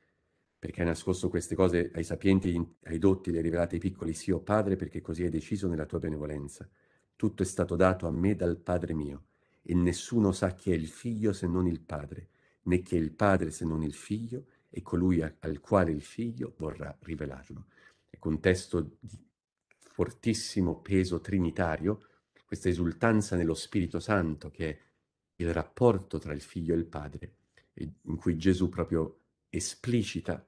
perché hai nascosto queste cose ai sapienti, ai dotti, le hai rivelate ai piccoli. Sì, o Padre, perché così hai deciso nella tua benevolenza. Tutto è stato dato a me dal Padre mio, e nessuno sa chi è il Figlio se non il Padre, né chi è il Padre se non il Figlio, e colui al quale il Figlio vorrà rivelarlo contesto di fortissimo peso trinitario, questa esultanza nello Spirito Santo che è il rapporto tra il figlio e il padre, in cui Gesù proprio esplicita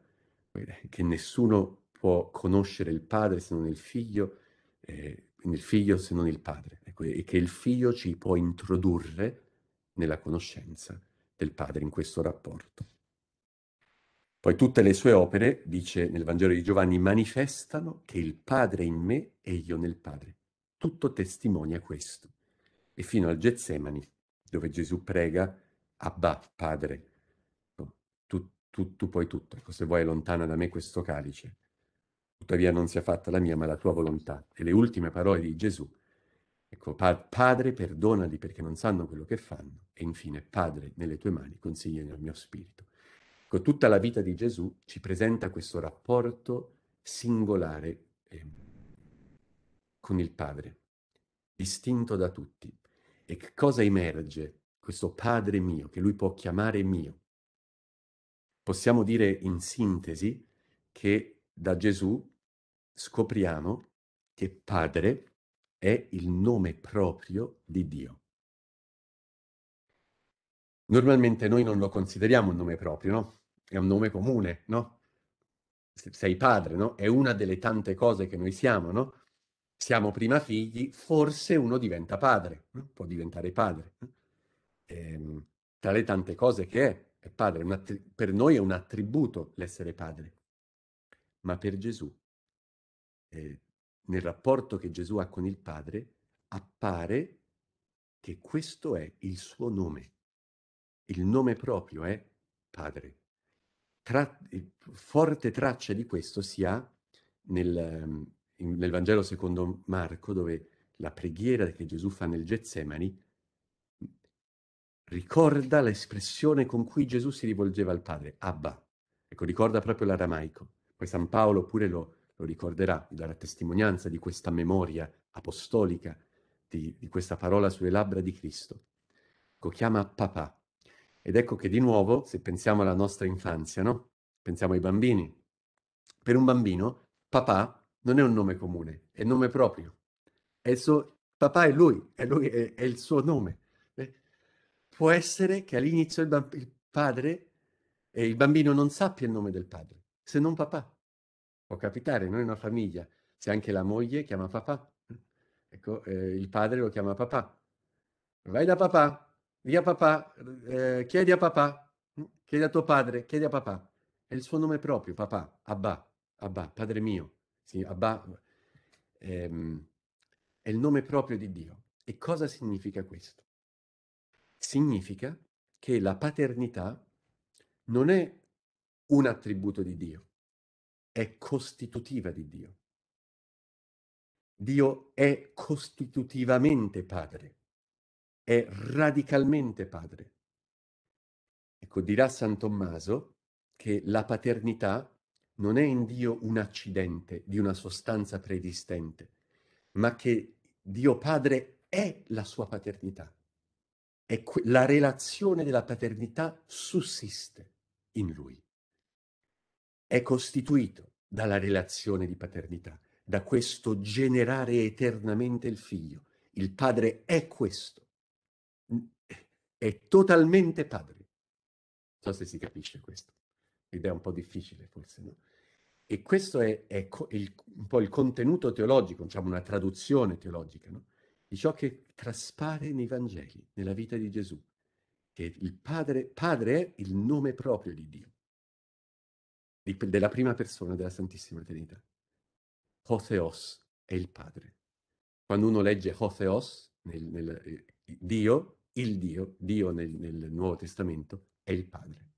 eh, che nessuno può conoscere il padre se non il figlio, eh, il figlio se non il padre, ecco, e che il figlio ci può introdurre nella conoscenza del padre in questo rapporto. Poi tutte le sue opere, dice nel Vangelo di Giovanni, manifestano che il Padre in me e io nel Padre. Tutto testimonia questo. E fino al Getsemani, dove Gesù prega, Abba, Padre, boh, tu, tu, tu puoi tutto, ecco, se vuoi lontana da me questo calice. Tuttavia non sia fatta la mia, ma la tua volontà. E le ultime parole di Gesù, ecco, pa- Padre, perdonali perché non sanno quello che fanno. E infine, Padre, nelle tue mani consigliano il mio spirito. Ecco, tutta la vita di Gesù ci presenta questo rapporto singolare eh, con il Padre, distinto da tutti. E che cosa emerge? Questo Padre mio, che lui può chiamare mio. Possiamo dire in sintesi che da Gesù scopriamo che Padre è il nome proprio di Dio. Normalmente noi non lo consideriamo un nome proprio, no? È un nome comune, no? Sei padre, no? È una delle tante cose che noi siamo, no? Siamo prima figli, forse uno diventa padre, no? può diventare padre. E, ehm, tra le tante cose che è, è padre. Att- per noi è un attributo l'essere padre, ma per Gesù, eh, nel rapporto che Gesù ha con il Padre, appare che questo è il suo nome il nome proprio è padre. Tra, forte traccia di questo si ha nel, ehm, nel, Vangelo secondo Marco, dove la preghiera che Gesù fa nel Getsemani ricorda l'espressione con cui Gesù si rivolgeva al Padre, Abba. Ecco, ricorda proprio l'aramaico. Poi San Paolo pure lo, lo ricorderà, darà testimonianza di questa memoria apostolica, di, di questa parola sulle labbra di Cristo. Ecco, chiama papà ed ecco che di nuovo, se pensiamo alla nostra infanzia, no? pensiamo ai bambini, per un bambino papà non è un nome comune, è nome proprio. È il suo, papà è lui, è, lui è, è il suo nome. Eh? Può essere che all'inizio il, bamb- il padre e il bambino non sappia il nome del padre, se non papà. Può capitare, noi in una famiglia, se anche la moglie chiama papà, eh. ecco, eh, il padre lo chiama papà. Vai da papà, via papà, eh, chiedi a papà, mm, chiedi a tuo padre, chiedi a papà. È il suo nome proprio, papà, Abba, Abba, padre mio. Sì, Abba ehm, è il nome proprio di Dio. E cosa significa questo? Significa che la paternità non è un attributo di Dio, è costitutiva di Dio. Dio è costitutivamente padre è radicalmente padre. Ecco, dirà San Tommaso che la paternità non è in Dio un accidente di una sostanza preesistente, ma che Dio Padre è la sua paternità. E que- la relazione della paternità sussiste in lui. È costituito dalla relazione di paternità, da questo generare eternamente il figlio. Il Padre è questo è totalmente padre. Non so se si capisce questo, ed è un po' difficile forse, no? E questo è, è il, un po' il contenuto teologico, diciamo una traduzione teologica, no? di ciò che traspare nei Vangeli, nella vita di Gesù, che il Padre, padre è il nome proprio di Dio, di, della prima persona della Santissima Trinità. Hotheos è il Padre. Quando uno legge Hotheos, nel, nel, eh, Dio, il Dio, Dio nel, nel Nuovo Testamento è il Padre.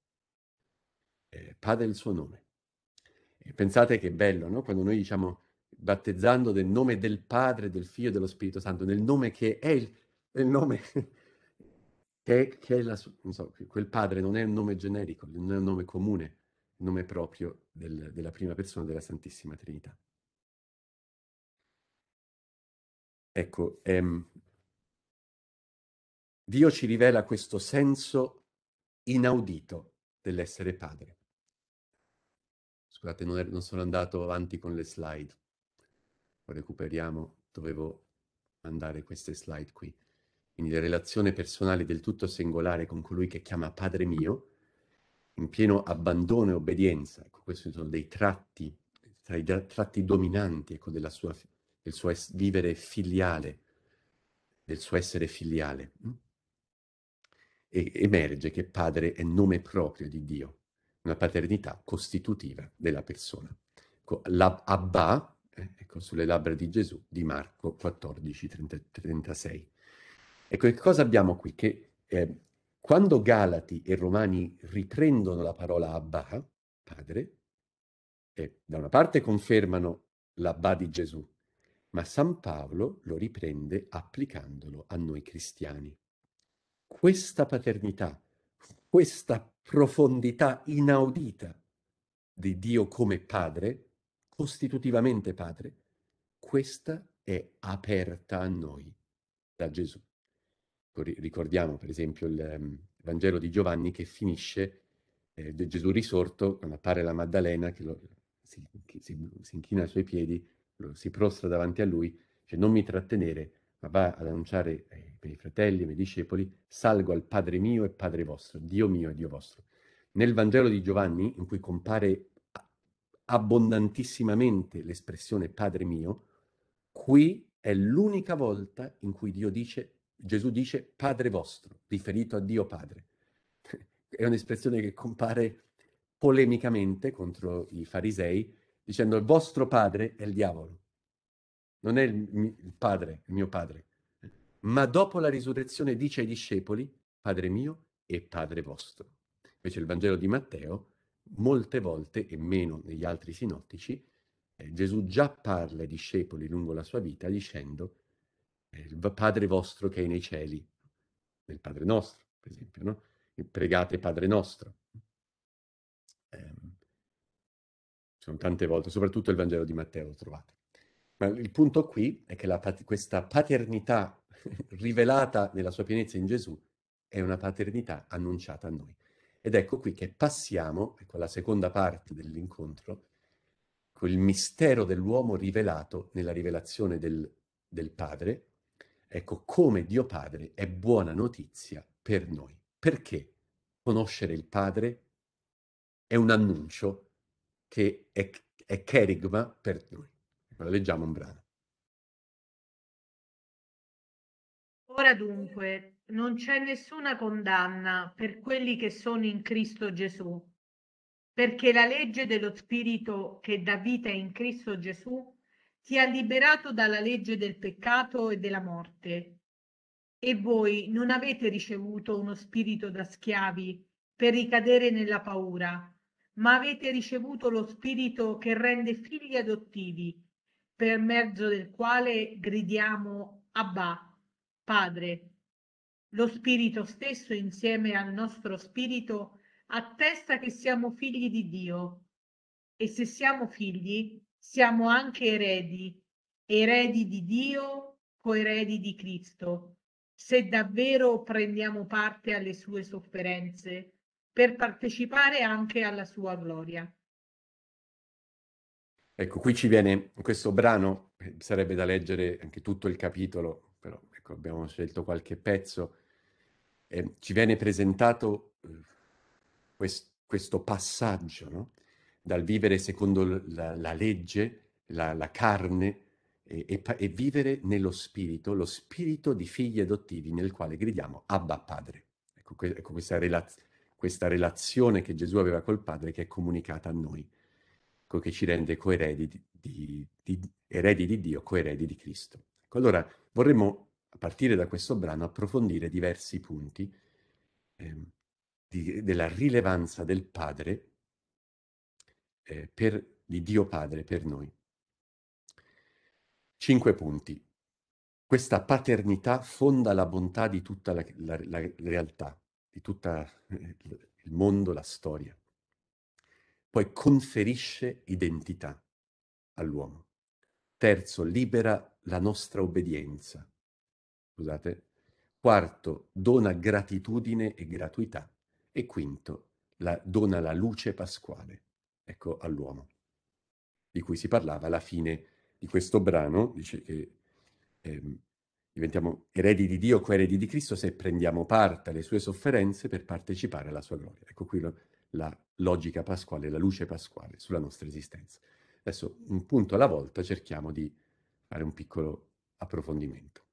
Eh, padre è il suo nome. E pensate che bello, no? Quando noi diciamo battezzando nel nome del Padre, del Figlio e dello Spirito Santo, nel nome che è il, il nome che, è, che è la, so, quel Padre non è un nome generico, non è un nome comune, è un nome proprio del, della prima persona della Santissima Trinità. Ecco, ehm, Dio ci rivela questo senso inaudito dell'essere padre. Scusate, non, è, non sono andato avanti con le slide. Lo recuperiamo, dovevo mandare queste slide qui. Quindi la relazione personale del tutto singolare con colui che chiama Padre mio, in pieno abbandono e obbedienza. Ecco, questi sono dei tratti, tra i tratti dominanti ecco, sua, del suo es- vivere filiale, del suo essere filiale. Mm? e emerge che padre è nome proprio di Dio, una paternità costitutiva della persona. Ecco, la, Abba, eh, ecco, sulle labbra di Gesù, di Marco 14, 30, 36. Ecco, che cosa abbiamo qui? Che eh, quando Galati e Romani riprendono la parola Abba, padre, eh, da una parte confermano l'Abba di Gesù, ma San Paolo lo riprende applicandolo a noi cristiani questa paternità, questa profondità inaudita di Dio come padre, costitutivamente padre, questa è aperta a noi da Gesù. Ricordiamo per esempio il ehm, Vangelo di Giovanni che finisce eh, Gesù risorto, quando appare la Maddalena che, lo, si, che si, si, inchina ai suoi piedi, lo, si prostra davanti a lui, dice cioè, non mi trattenere, ma va ad annunciare ai eh, miei fratelli, ai miei discepoli, salgo al Padre mio e Padre vostro, Dio mio e Dio vostro. Nel Vangelo di Giovanni, in cui compare abbondantissimamente l'espressione Padre mio, qui è l'unica volta in cui dice, Gesù dice Padre vostro, riferito a Dio Padre. è un'espressione che compare polemicamente contro i farisei, dicendo il vostro padre è il diavolo non è il, il padre, il mio padre. Ma dopo la risurrezione dice ai discepoli, Padre mio e Padre vostro. Invece il Vangelo di Matteo, molte volte, e meno negli altri sinottici, eh, Gesù già parla ai discepoli lungo la sua vita dicendo il Padre vostro che è nei cieli, nel Padre nostro, per esempio, no? pregate Padre nostro. Eh, sono tante volte, soprattutto il Vangelo di Matteo lo trovate. Ma il punto qui è che pat- questa paternità rivelata nella sua pienezza in Gesù è una paternità annunciata a noi. Ed ecco qui che passiamo, ecco alla seconda parte dell'incontro, quel mistero dell'uomo rivelato nella rivelazione del, del Padre, ecco come Dio Padre è buona notizia per noi. Perché conoscere il Padre è un annuncio che è, è cherigma per noi. Leggiamo un brano. Ora dunque, non c'è nessuna condanna per quelli che sono in Cristo Gesù, perché la legge dello Spirito che dà vita in Cristo Gesù ti ha liberato dalla legge del peccato e della morte. E voi non avete ricevuto uno spirito da schiavi per ricadere nella paura, ma avete ricevuto lo spirito che rende figli adottivi per mezzo del quale gridiamo Abba, Padre. Lo Spirito stesso, insieme al nostro Spirito, attesta che siamo figli di Dio. E se siamo figli, siamo anche eredi, eredi di Dio, coeredi di Cristo, se davvero prendiamo parte alle sue sofferenze, per partecipare anche alla sua gloria. Ecco, qui ci viene questo brano, eh, sarebbe da leggere anche tutto il capitolo, però ecco, abbiamo scelto qualche pezzo, eh, ci viene presentato eh, quest, questo passaggio no? dal vivere secondo la, la legge, la, la carne, e, e, e, vivere nello spirito, lo spirito di figli adottivi nel quale gridiamo Abba Padre. Ecco, que- ecco questa, relaz- questa relazione che Gesù aveva col Padre che è comunicata a noi. Ecco, che ci rende coeredi di, di, di, eredi di Dio, coeredi di Cristo. Ecco, allora vorremmo, a partire da questo brano, approfondire diversi punti eh, di, della rilevanza del Padre, eh, per, di Dio Padre per noi. Cinque punti. Questa paternità fonda la bontà di tutta la, la, la realtà, di tutto eh, il mondo, la storia poi conferisce identità all'uomo. Terzo, libera la nostra obbedienza. Scusate. Quarto, dona gratitudine e gratuità. E quinto, la, dona la luce pasquale, ecco, all'uomo, di cui si parlava alla fine di questo brano, dice che ehm, diventiamo eredi di Dio, coeredi di Cristo, se prendiamo parte alle sue sofferenze per partecipare alla sua gloria. Ecco qui lo, la logica pasquale, la luce pasquale sulla nostra esistenza. Adesso un punto alla volta cerchiamo di fare un piccolo approfondimento.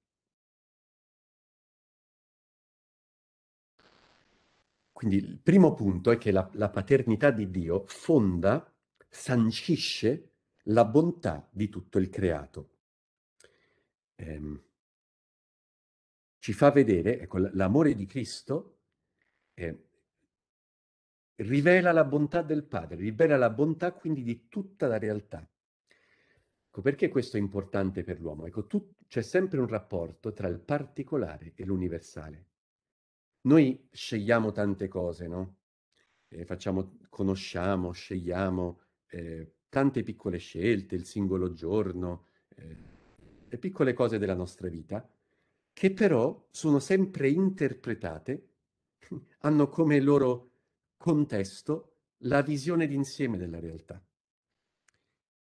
Quindi il primo punto è che la, la paternità di Dio fonda, sancisce la bontà di tutto il creato. Ehm, ci fa vedere, ecco, l'amore di Cristo eh, rivela la bontà del Padre, rivela la bontà quindi di tutta la realtà. Ecco perché questo è importante per l'uomo. Ecco, tu, c'è sempre un rapporto tra il particolare e l'universale. Noi scegliamo tante cose, no? Eh, facciamo, conosciamo, scegliamo eh, tante piccole scelte, il singolo giorno, eh, le piccole cose della nostra vita, che però sono sempre interpretate, hanno come loro contesto la visione d'insieme della realtà.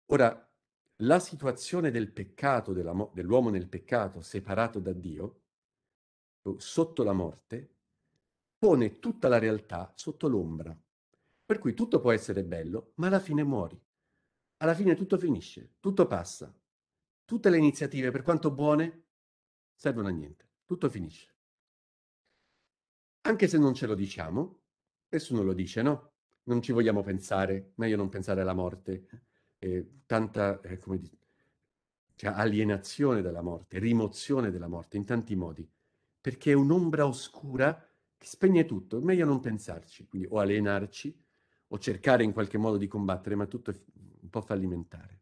Ora, la situazione del peccato, dell'uomo nel peccato, separato da Dio, sotto la morte, pone tutta la realtà sotto l'ombra. Per cui tutto può essere bello, ma alla fine muori. Alla fine tutto finisce, tutto passa. Tutte le iniziative, per quanto buone, servono a niente. Tutto finisce. Anche se non ce lo diciamo, nessuno lo dice, no? Non ci vogliamo pensare, meglio non pensare alla morte. Eh, tanta, eh, come dice, cioè alienazione dalla morte, rimozione della morte in tanti modi, perché è un'ombra oscura che spegne tutto, è meglio non pensarci, quindi o alienarci o cercare in qualche modo di combattere, ma tutto è un po' fallimentare.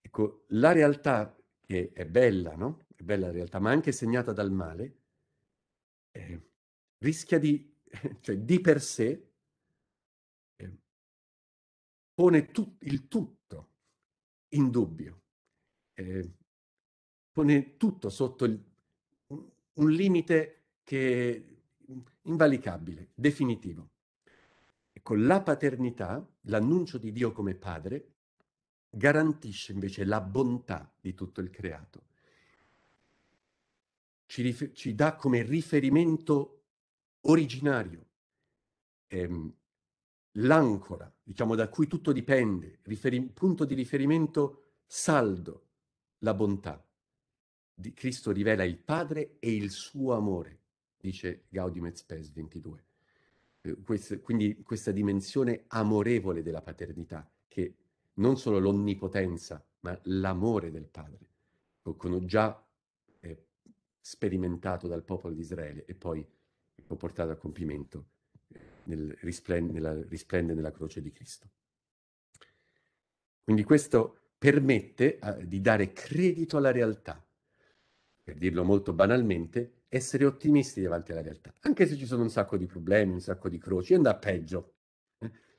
Ecco, la realtà che è bella, no? È bella la realtà, ma anche segnata dal male, eh, rischia di cioè di per sé, eh, pone tu, il tutto in dubbio, eh, pone tutto sotto il, un, limite che è invalicabile, definitivo. Ecco, la paternità, l'annuncio di Dio come padre garantisce invece la bontà di tutto il creato. Ci, ci dà come riferimento originario, ehm, l'ancora, diciamo, da cui tutto dipende, riferi- punto di riferimento saldo, la bontà. Di Cristo rivela il Padre e il suo amore, dice Gaudium et Spes 22. Eh, quindi questa dimensione amorevole della paternità, che non solo l'onnipotenza, ma l'amore del Padre, con già eh, sperimentato dal popolo di Israele e poi portato a compimento eh, nel risplende, nella, risplende nella croce di Cristo. Quindi questo permette eh, di dare credito alla realtà, per dirlo molto banalmente, essere ottimisti davanti alla realtà, anche se ci sono un sacco di problemi, un sacco di croci, andrà peggio.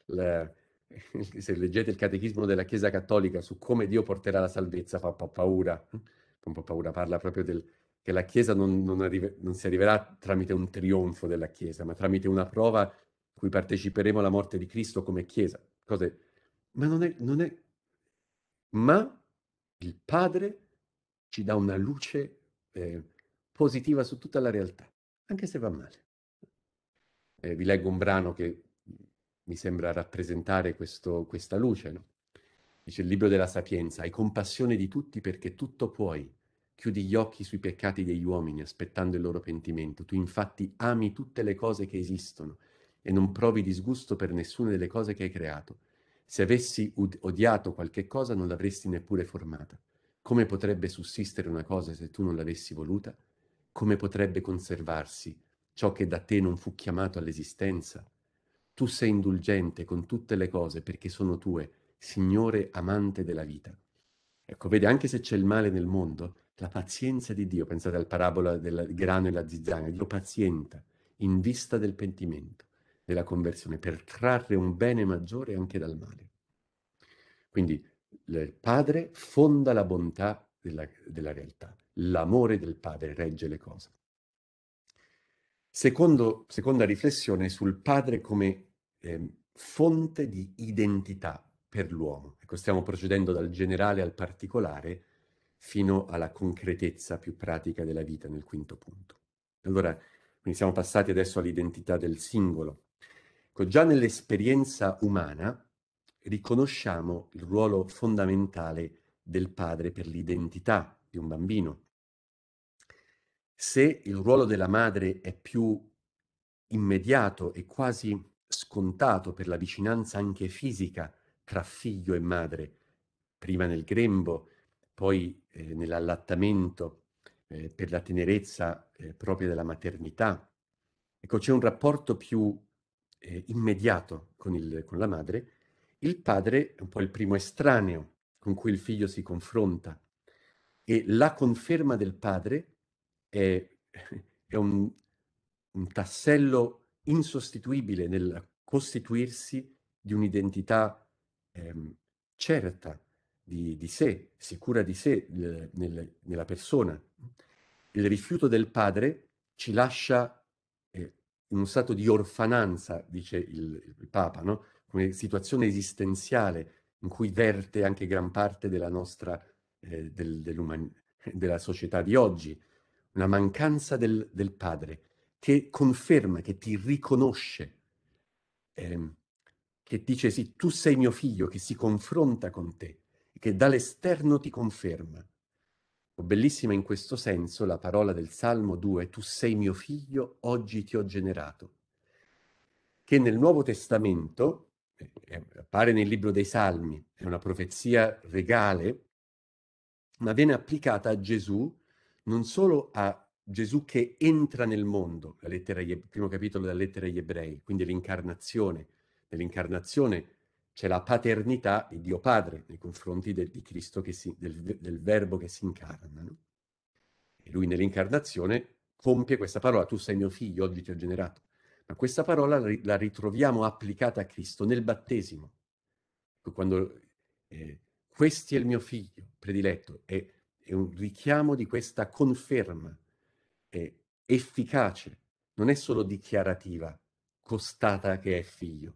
La, eh, se leggete il catechismo della Chiesa Cattolica su come Dio porterà la salvezza, fa un po' paura, un po' paura, parla proprio del, che la Chiesa non, non, arrive, non, si arriverà tramite un trionfo della Chiesa, ma tramite una prova in cui parteciperemo alla morte di Cristo come Chiesa. Cose... Ma non è, non è... Ma il Padre ci dà una luce eh, positiva su tutta la realtà, anche se va male. Eh, vi leggo un brano che mi sembra rappresentare questo, questa luce. No? Dice il libro della sapienza, hai compassione di tutti perché tutto puoi, Chiudi gli occhi sui peccati degli uomini aspettando il loro pentimento. Tu infatti ami tutte le cose che esistono e non provi disgusto per nessuna delle cose che hai creato. Se avessi ud- odiato qualche cosa non l'avresti neppure formata. Come potrebbe sussistere una cosa se tu non l'avessi voluta? Come potrebbe conservarsi ciò che da te non fu chiamato all'esistenza? Tu sei indulgente con tutte le cose perché sono tue, Signore amante della vita. Ecco, vede, anche se c'è il male nel mondo, la pazienza di Dio, pensate alla parabola del grano e la zizzania, Dio pazienta in vista del pentimento, della conversione, per trarre un bene maggiore anche dal male. Quindi il Padre fonda la bontà della, della realtà, l'amore del Padre regge le cose. Secondo, seconda riflessione sul Padre come eh, fonte di identità per l'uomo. Ecco, stiamo procedendo dal generale al particolare fino alla concretezza più pratica della vita nel quinto punto. Allora, quindi siamo passati adesso all'identità del singolo. Ecco, già nell'esperienza umana riconosciamo il ruolo fondamentale del padre per l'identità di un bambino. Se il ruolo della madre è più immediato e quasi scontato per la vicinanza anche fisica tra figlio e madre, prima nel grembo, poi eh, nell'allattamento eh, per la tenerezza eh, propria della maternità. Ecco, c'è un rapporto più eh, immediato con, il, con la madre. Il padre è un po' il primo estraneo con cui il figlio si confronta e la conferma del padre è, è un, un tassello insostituibile nel costituirsi di un'identità ehm, certa di, di sé, cura di sé nel, nella persona. Il rifiuto del padre ci lascia eh, in un stato di orfananza, dice il, il Papa, no? come situazione esistenziale in cui verte anche gran parte della nostra, eh, del, della società di oggi, una mancanza del, del padre che conferma, che ti riconosce, ehm, che dice sì, tu sei mio figlio, che si confronta con te, che dall'esterno ti conferma. bellissima in questo senso la parola del Salmo 2, tu sei mio figlio, oggi ti ho generato, che nel Nuovo Testamento, eh, appare nel libro dei Salmi, è una profezia regale, ma viene applicata a Gesù non solo a Gesù che entra nel mondo, la lettera, il primo capitolo della lettera agli ebrei, quindi l'incarnazione. Nell'incarnazione c'è la paternità di Dio Padre nei confronti del, di Cristo, si, del, del, Verbo che si incarna. No? E lui nell'incarnazione compie questa parola, tu sei mio figlio, oggi ti ho generato. Ma questa parola la ritroviamo applicata a Cristo nel battesimo, ecco, quando eh, questo è il mio figlio prediletto, è, è un richiamo di questa conferma eh, efficace, non è solo dichiarativa, costata che è figlio,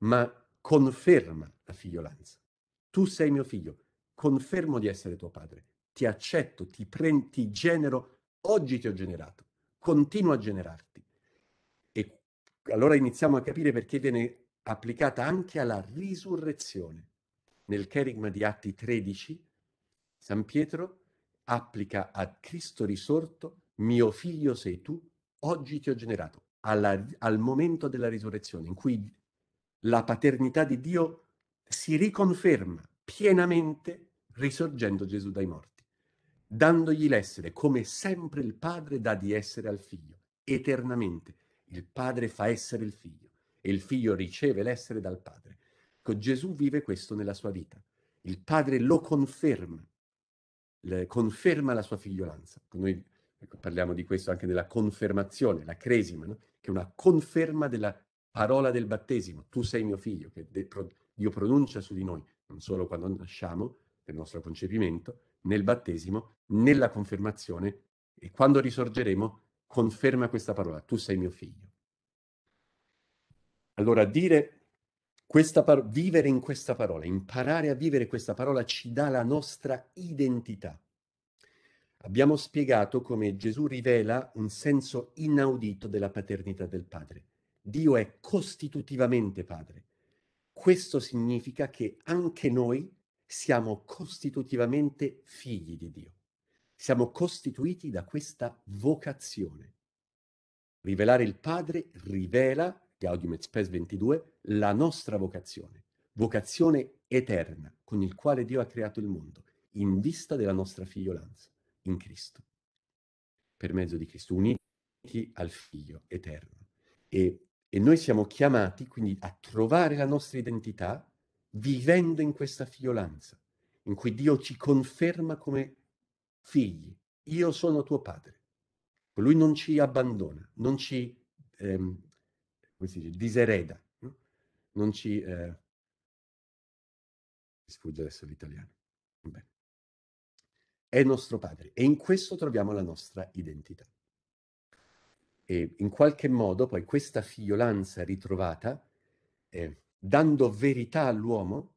ma conferma la figliolanza. Tu sei mio figlio, confermo di essere tuo padre, ti accetto, ti prendo, ti genero, oggi ti ho generato, continuo a generarti. E allora iniziamo a capire perché viene applicata anche alla risurrezione. Nel Kerigma di Atti 13, San Pietro applica a Cristo risorto, mio figlio sei tu, oggi ti ho generato, alla, al momento della risurrezione, in cui la paternità di Dio si riconferma pienamente risorgendo Gesù dai morti, dandogli l'essere come sempre il Padre dà di essere al Figlio, eternamente. Il Padre fa essere il Figlio e il Figlio riceve l'essere dal Padre. Ecco, Gesù vive questo nella sua vita. Il Padre lo conferma, le, conferma la sua figliolanza. Ecco, noi ecco, parliamo di questo anche nella confermazione, la cresima, no? che è una conferma della parola del battesimo, tu sei mio figlio, che Dio pronuncia su di noi, non solo quando nasciamo, nel nostro concepimento, nel battesimo, nella confermazione e quando risorgeremo conferma questa parola, tu sei mio figlio. Allora dire questa par- vivere in questa parola, imparare a vivere questa parola ci dà la nostra identità. Abbiamo spiegato come Gesù rivela un senso inaudito della paternità del Padre. Dio è costitutivamente padre. Questo significa che anche noi siamo costitutivamente figli di Dio. Siamo costituiti da questa vocazione. Rivelare il Padre rivela, Gaudium et Spes 22, la nostra vocazione, vocazione eterna con il quale Dio ha creato il mondo, in vista della nostra figliolanza in Cristo, per mezzo di Cristo, uniti al Figlio eterno. E e noi siamo chiamati quindi a trovare la nostra identità vivendo in questa figliolanza, in cui Dio ci conferma come figli. Io sono tuo padre. Lui non ci abbandona, non ci ehm, dice, disereda, non ci... Eh... Sfugge adesso l'italiano. Bene. È nostro padre e in questo troviamo la nostra identità. E in qualche modo poi questa figliolanza ritrovata, eh, dando verità all'uomo,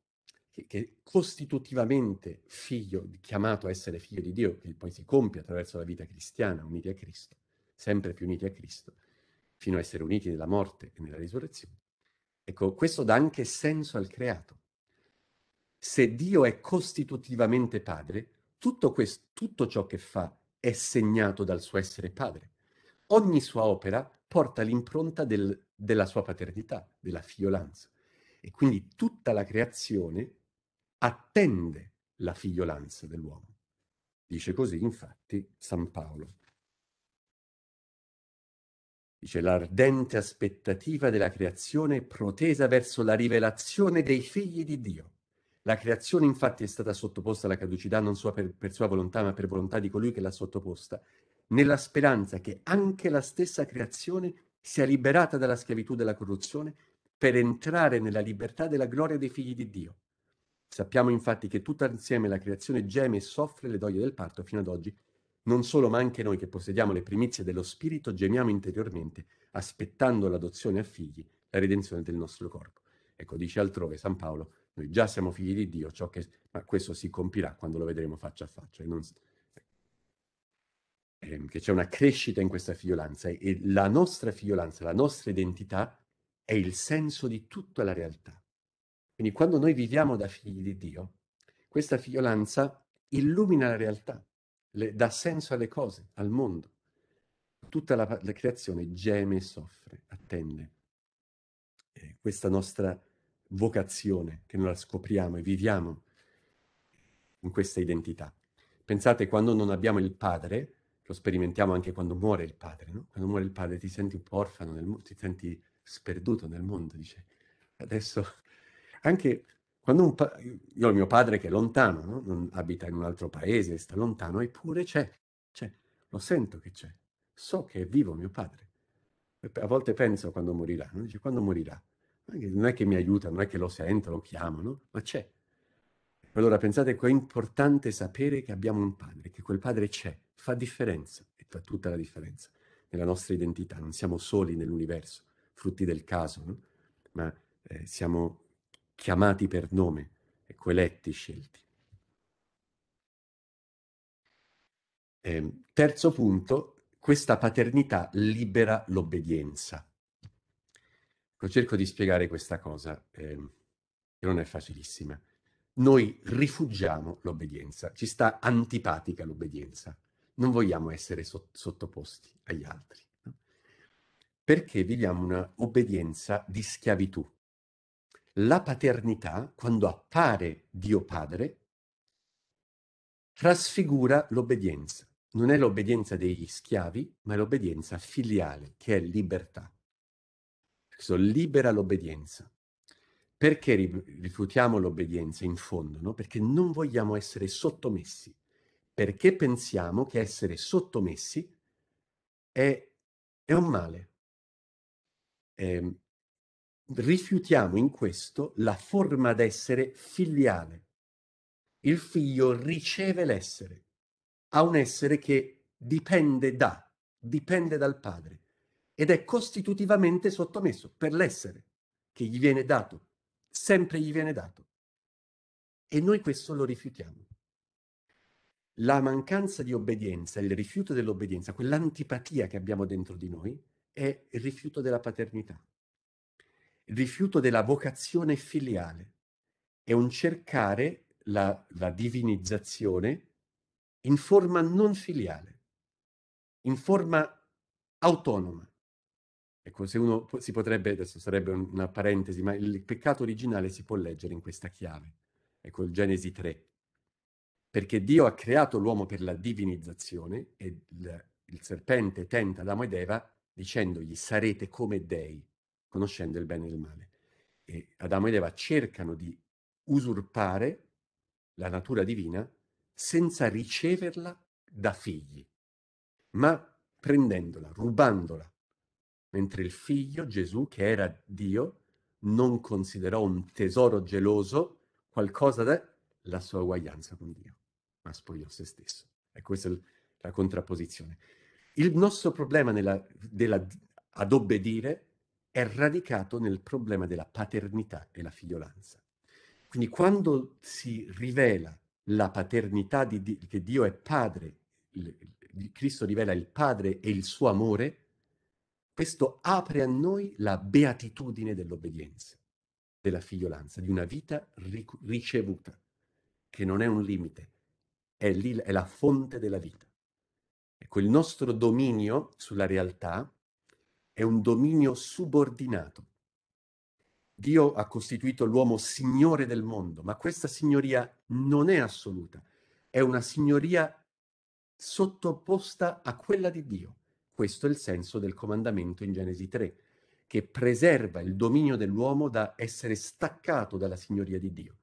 che, che costitutivamente figlio, chiamato a essere figlio di Dio, che poi si compie attraverso la vita cristiana, uniti a Cristo, sempre più uniti a Cristo, fino a essere uniti nella morte e nella risurrezione. Ecco, questo dà anche senso al creato. Se Dio è costitutivamente padre, tutto, questo, tutto ciò che fa è segnato dal suo essere padre ogni sua opera porta l'impronta del, della sua paternità, della figliolanza. E quindi tutta la creazione attende la figliolanza dell'uomo. Dice così, infatti, San Paolo. Dice l'ardente aspettativa della creazione protesa verso la rivelazione dei figli di Dio. La creazione infatti è stata sottoposta alla caducità non solo per, per sua volontà, ma per volontà di colui che l'ha sottoposta, nella speranza che anche la stessa creazione sia liberata dalla schiavitù della corruzione per entrare nella libertà della gloria dei figli di Dio. Sappiamo infatti che tutta insieme la creazione geme e soffre le doglie del parto fino ad oggi. Non solo, ma anche noi che possediamo le primizie dello Spirito gemiamo interiormente, aspettando l'adozione a figli, la redenzione del nostro corpo. Ecco, dice altrove San Paolo, noi già siamo figli di Dio, che, ma questo si compirà quando lo vedremo faccia a faccia. E non, ehm, che c'è una crescita in questa figliolanza e la nostra figliolanza, la nostra identità è il senso di tutta la realtà. Quindi quando noi viviamo da figli di Dio, questa figliolanza illumina la realtà, le, dà senso alle cose, al mondo. Tutta la, la creazione geme soffre, attende eh, questa nostra vocazione che noi la scopriamo e viviamo in questa identità. Pensate quando non abbiamo il padre, lo sperimentiamo anche quando muore il padre, no? Quando muore il padre ti senti un po' orfano, nel, ti senti sperduto nel mondo, dice. Adesso, anche quando un pa- io ho mio padre che è lontano, no? non abita in un altro paese, sta lontano, eppure c'è, c'è, lo sento che c'è, so che è vivo mio padre. A volte penso quando morirà, no? dice quando morirà. Non è che mi aiuta, non è che lo sento, lo chiamo, no? ma c'è. Allora pensate che è importante sapere che abbiamo un padre, che quel padre c'è, fa differenza e fa tutta la differenza nella nostra identità. Non siamo soli nell'universo, frutti del caso, no? ma eh, siamo chiamati per nome, ecco, eletti, scelti. Eh, terzo punto, questa paternità libera l'obbedienza. Ecco, cerco di spiegare questa cosa, eh, che non è facilissima. Noi rifugiamo l'obbedienza, ci sta antipatica l'obbedienza non vogliamo essere so- sottoposti agli altri, no? perché viviamo una obbedienza di schiavitù. La paternità, quando appare Dio Padre, trasfigura l'obbedienza. Non è l'obbedienza degli schiavi, ma è l'obbedienza filiale, che è libertà. Questo libera l'obbedienza. Perché rifiutiamo l'obbedienza in fondo? No? Perché non vogliamo essere sottomessi perché pensiamo che essere sottomessi è, è un male. Eh, rifiutiamo in questo la forma d'essere filiale. Il figlio riceve l'essere, ha un essere che dipende da, dipende dal padre ed è costitutivamente sottomesso per l'essere che gli viene dato, sempre gli viene dato. E noi questo lo rifiutiamo la mancanza di obbedienza, il rifiuto dell'obbedienza, quell'antipatia che abbiamo dentro di noi, è il rifiuto della paternità, il rifiuto della vocazione filiale, è un cercare la, la divinizzazione in forma non filiale, in forma autonoma. Ecco, se uno si potrebbe, adesso sarebbe una parentesi, ma il peccato originale si può leggere in questa chiave. Ecco, il Genesi 3 perché Dio ha creato l'uomo per la divinizzazione e il, il serpente tenta Adamo ed Eva dicendogli sarete come dei, conoscendo il bene e il male. E Adamo ed Eva cercano di usurpare la natura divina senza riceverla da figli, ma prendendola, rubandola, mentre il figlio Gesù, che era Dio, non considerò un tesoro geloso qualcosa della sua uguaglianza con Dio ma spogliò se stesso. E questa è la contrapposizione. Il nostro problema nella, della, ad obbedire è radicato nel problema della paternità e la figliolanza. Quindi quando si rivela la paternità di Dio, che Dio è padre, il, il, Cristo rivela il padre e il suo amore, questo apre a noi la beatitudine dell'obbedienza, della figliolanza, di una vita ric- ricevuta, che non è un limite, è, lì, è la fonte della vita. Ecco, il nostro dominio sulla realtà è un dominio subordinato. Dio ha costituito l'uomo signore del mondo, ma questa signoria non è assoluta, è una signoria sottoposta a quella di Dio. Questo è il senso del comandamento in Genesi 3, che preserva il dominio dell'uomo da essere staccato dalla signoria di Dio.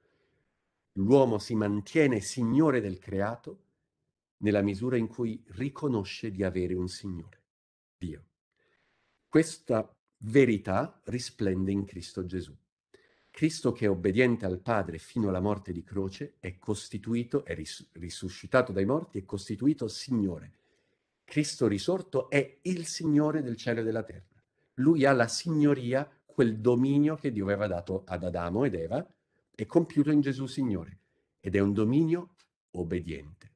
L'uomo si mantiene signore del creato nella misura in cui riconosce di avere un signore, Dio. Questa verità risplende in Cristo Gesù. Cristo che è obbediente al Padre fino alla morte di croce è costituito, è ris- risuscitato dai morti, è costituito Signore. Cristo risorto è il Signore del cielo e della terra. Lui ha la signoria, quel dominio che Dio aveva dato ad Adamo ed Eva, è compiuto in Gesù Signore ed è un dominio obbediente.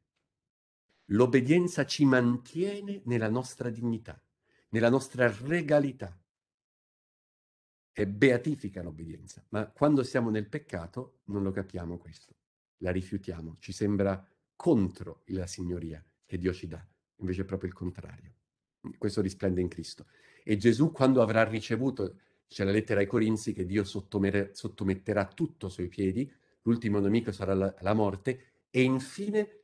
L'obbedienza ci mantiene nella nostra dignità, nella nostra regalità. È beatifica l'obbedienza, ma quando siamo nel peccato non lo capiamo questo, la rifiutiamo, ci sembra contro la signoria che Dio ci dà, invece è proprio il contrario. Questo risplende in Cristo. E Gesù, quando avrà ricevuto c'è la lettera ai Corinzi che Dio sottometterà tutto sui piedi, l'ultimo nemico sarà la, la morte e infine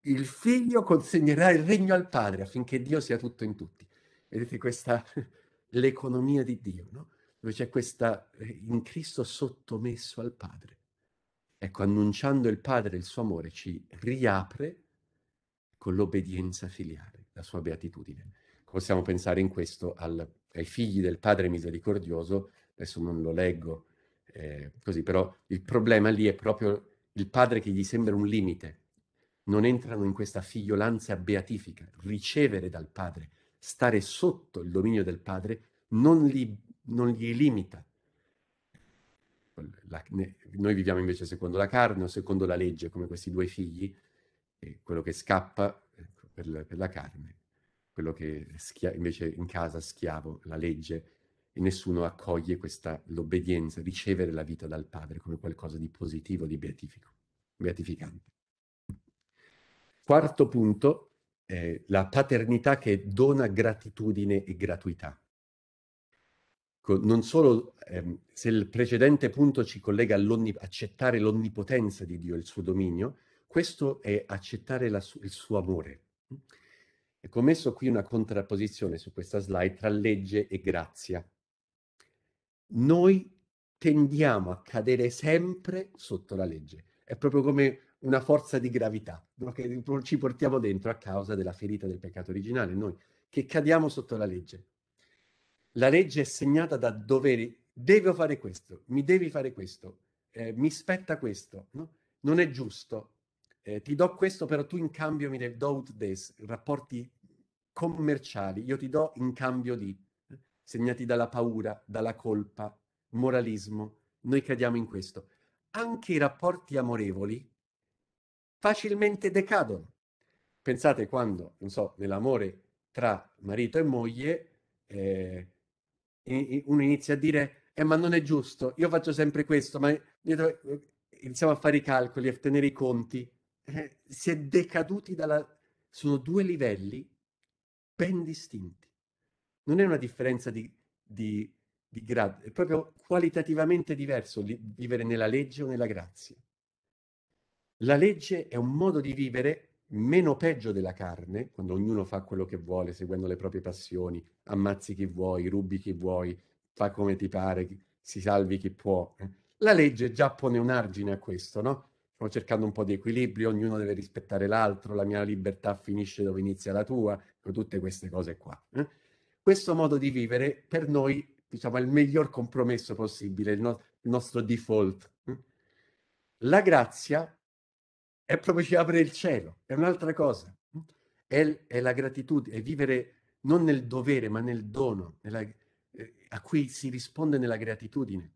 il figlio consegnerà il regno al padre affinché Dio sia tutto in tutti. Vedete questa l'economia di Dio, no? Dove c'è questa eh, in Cristo sottomesso al padre. Ecco, annunciando il padre il suo amore ci riapre con l'obbedienza filiale, la sua beatitudine. Possiamo pensare in questo al ai figli del Padre misericordioso, adesso non lo leggo eh, così, però il problema lì è proprio il padre che gli sembra un limite. Non entrano in questa figliolanza beatifica, ricevere dal padre, stare sotto il dominio del padre, non li, non li limita. La, ne, noi viviamo invece secondo la carne o secondo la legge, come questi due figli, quello che scappa ecco, per la, per la carne quello che schia- invece in casa schiavo, la legge, e nessuno accoglie questa, l'obbedienza, ricevere la vita dal Padre come qualcosa di positivo, di beatifico, beatificante. Quarto punto, eh, la paternità che dona gratitudine e gratuità. non solo ehm, se il precedente punto ci collega all'accettare l'onnipotenza di Dio e il suo dominio, questo è accettare la, il suo amore. Ecco, ho messo qui una contrapposizione su questa slide tra legge e grazia. Noi tendiamo a cadere sempre sotto la legge. È proprio come una forza di gravità che ci portiamo dentro a causa della ferita del peccato originale, noi che cadiamo sotto la legge. La legge è segnata da doveri, devo fare questo, mi devi fare questo, eh, mi spetta questo, no? non è giusto, eh, ti do questo, però tu in cambio mi devi, do this, rapporti commerciali, io ti do in cambio di, eh, segnati dalla paura, dalla colpa, moralismo, noi crediamo in questo. Anche i rapporti amorevoli facilmente decadono. Pensate quando, non so, nell'amore tra marito e moglie, eh, uno inizia a dire, eh, ma non è giusto, io faccio sempre questo, ma eh, iniziamo a fare i calcoli, a tenere i conti, eh, si è decaduti dalla... Sono due livelli ben distinti. Non è una differenza di, di, di grado, è proprio qualitativamente diverso li, vivere nella legge o nella grazia. La legge è un modo di vivere meno peggio della carne, quando ognuno fa quello che vuole, seguendo le proprie passioni, ammazzi chi vuoi, rubi chi vuoi, fa come ti pare, si salvi chi può. Eh. La legge già pone un argine a questo, no? Sto cercando un po' di equilibrio, ognuno deve rispettare l'altro, la mia libertà finisce dove inizia la tua, ecco, tutte queste cose qua. Eh? Questo modo di vivere per noi diciamo, è il miglior compromesso possibile, il, no- il nostro default. Eh. La grazia è proprio ci apre il cielo, è un'altra cosa. Eh. È, è, la gratitudine, è vivere non nel dovere, ma nel dono, nella, eh, a cui si risponde nella gratitudine.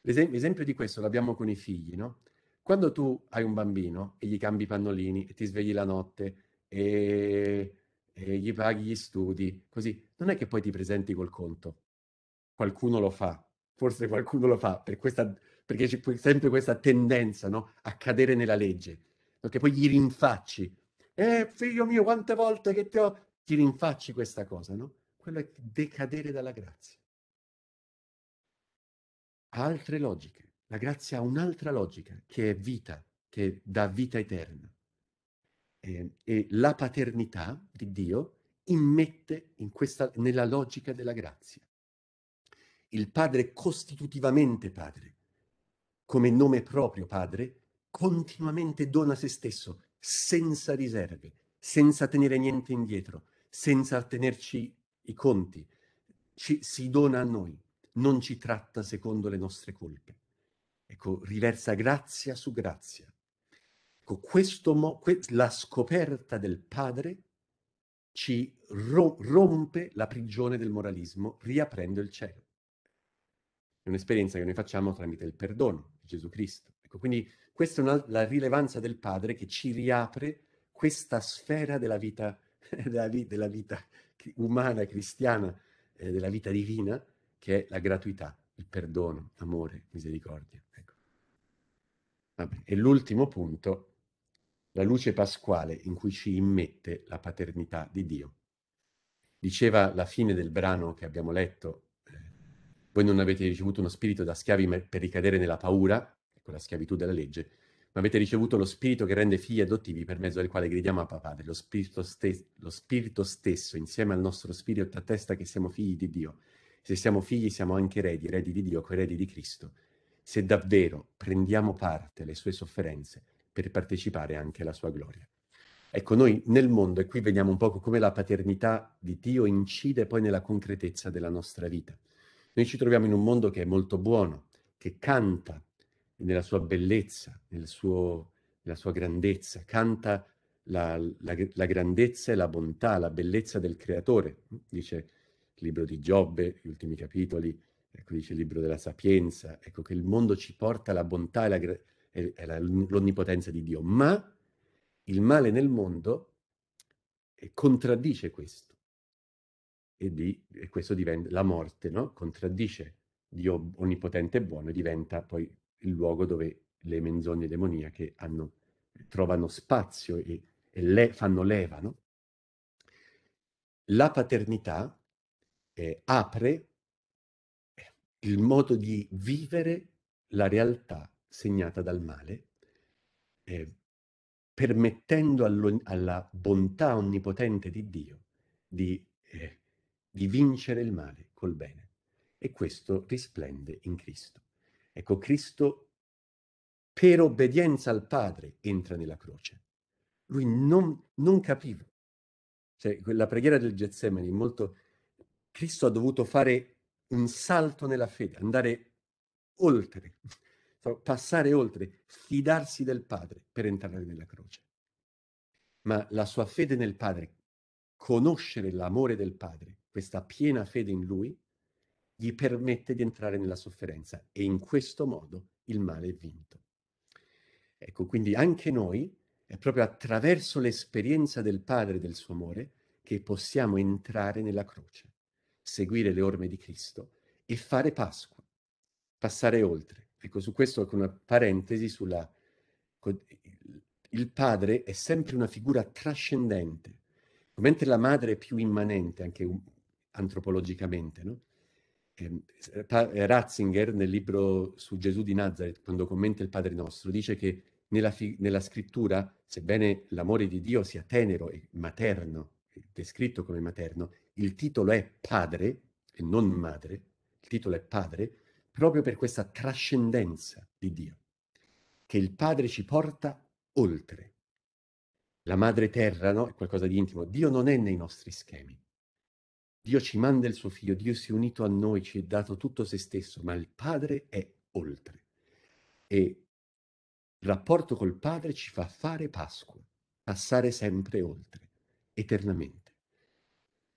L'esempio di questo l'abbiamo con i figli, no? Quando tu hai un bambino e gli cambi i pannolini e ti svegli la notte e, e gli paghi gli studi, così, non è che poi ti presenti col conto. Qualcuno lo fa, forse qualcuno lo fa per questa, perché c'è sempre questa tendenza no? a cadere nella legge, perché poi gli rinfacci. Eh, figlio mio, quante volte che ti ho... Ti rinfacci questa cosa, no? Quello è decadere dalla grazia. Altre logiche. La grazia ha un'altra logica, che è vita, che dà vita eterna. E, ehm, e la paternità di Dio immette in questa, nella logica della grazia. Il Padre costitutivamente Padre, come nome proprio Padre, continuamente dona se stesso, senza riserve, senza tenere niente indietro, senza tenerci i conti. Ci, si dona a noi, non ci tratta secondo le nostre colpe. Ecco, riversa grazia su grazia. Ecco, questo, que la scoperta del Padre ci ro rompe la prigione del moralismo, riaprendo il cielo. È un'esperienza che noi facciamo tramite il perdono di Gesù Cristo. Ecco, quindi questa è una, la rilevanza del Padre che ci riapre questa sfera della vita, della, vi della vita umana, cristiana, eh, della vita divina, che è la gratuità, il perdono, amore, misericordia. Vabbè. E l'ultimo punto, la luce pasquale in cui ci immette la paternità di Dio. Diceva la fine del brano che abbiamo letto, eh, voi non avete ricevuto uno spirito da schiavi per ricadere nella paura, ecco la schiavitù della legge, ma avete ricevuto lo spirito che rende figli adottivi per mezzo del quale gridiamo a papà, lo spirito, stes- lo spirito stesso insieme al nostro spirito attesta che siamo figli di Dio. Se siamo figli siamo anche eredi, eredi di Dio, coeredi di Cristo se davvero prendiamo parte alle sue sofferenze per partecipare anche alla sua gloria. Ecco, noi nel mondo, e qui vediamo un poco come la paternità di Dio incide poi nella concretezza della nostra vita. Noi ci troviamo in un mondo che è molto buono, che canta nella sua bellezza, nel suo, nella sua grandezza, canta la, la, la, grandezza e la bontà, la bellezza del creatore, dice il libro di Giobbe, gli ultimi capitoli, ecco dice il libro della sapienza, ecco che il mondo ci porta la bontà e, la, e, e la, l'onnipotenza di Dio, ma il male nel mondo eh, contraddice questo. E, di, e questo diventa la morte, no? Contraddice Dio onnipotente e buono e diventa poi il luogo dove le menzogne demoniache hanno, trovano spazio e, e le, fanno leva. No? La paternità eh, apre il modo di vivere la realtà segnata dal male, eh, permettendo allo, alla bontà onnipotente di Dio di, eh, di vincere il male col bene. E questo risplende in Cristo. Ecco, Cristo per obbedienza al Padre entra nella croce. Lui non, non capiva. Cioè, la preghiera del Getsemani, molto... Cristo ha dovuto fare un salto nella fede, andare oltre, passare oltre, fidarsi del Padre per entrare nella croce. Ma la sua fede nel Padre, conoscere l'amore del Padre, questa piena fede in Lui, gli permette di entrare nella sofferenza e in questo modo il male è vinto. Ecco, quindi anche noi è proprio attraverso l'esperienza del Padre e del suo amore che possiamo entrare nella croce seguire le orme di Cristo e fare Pasqua, passare oltre. Ecco, su questo con una parentesi sulla... Il padre è sempre una figura trascendente, mentre la madre è più immanente, anche um, antropologicamente, no? Ehm, eh, eh, Ratzinger, nel libro su Gesù di Nazareth, quando commenta il Padre nostro, dice che nella, fi- nella, scrittura, sebbene l'amore di Dio sia tenero e materno, descritto come materno, il titolo è Padre e non Madre, il titolo è Padre proprio per questa trascendenza di Dio, che il Padre ci porta oltre. La Madre Terra no? è qualcosa di intimo, Dio non è nei nostri schemi. Dio ci manda il suo figlio, Dio si è unito a noi, ci ha dato tutto se stesso, ma il Padre è oltre. E il rapporto col Padre ci fa fare Pasqua, passare sempre oltre, eternamente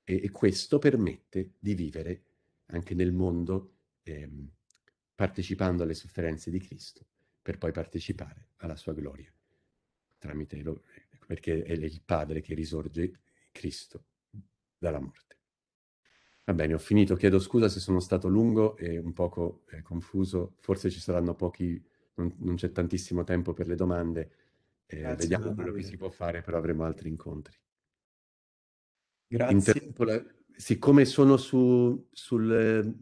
e, e questo permette di vivere anche nel mondo ehm, partecipando alle sofferenze di Cristo per poi partecipare alla sua gloria tramite lo, perché è il Padre che risorge Cristo dalla morte. Va bene, ho finito. Chiedo scusa se sono stato lungo e un poco eh, confuso. Forse ci saranno pochi, non, non c'è tantissimo tempo per le domande. Eh, vediamo quello che si può fare, però avremo altri incontri. Grazie. La... Siccome sono su, sul,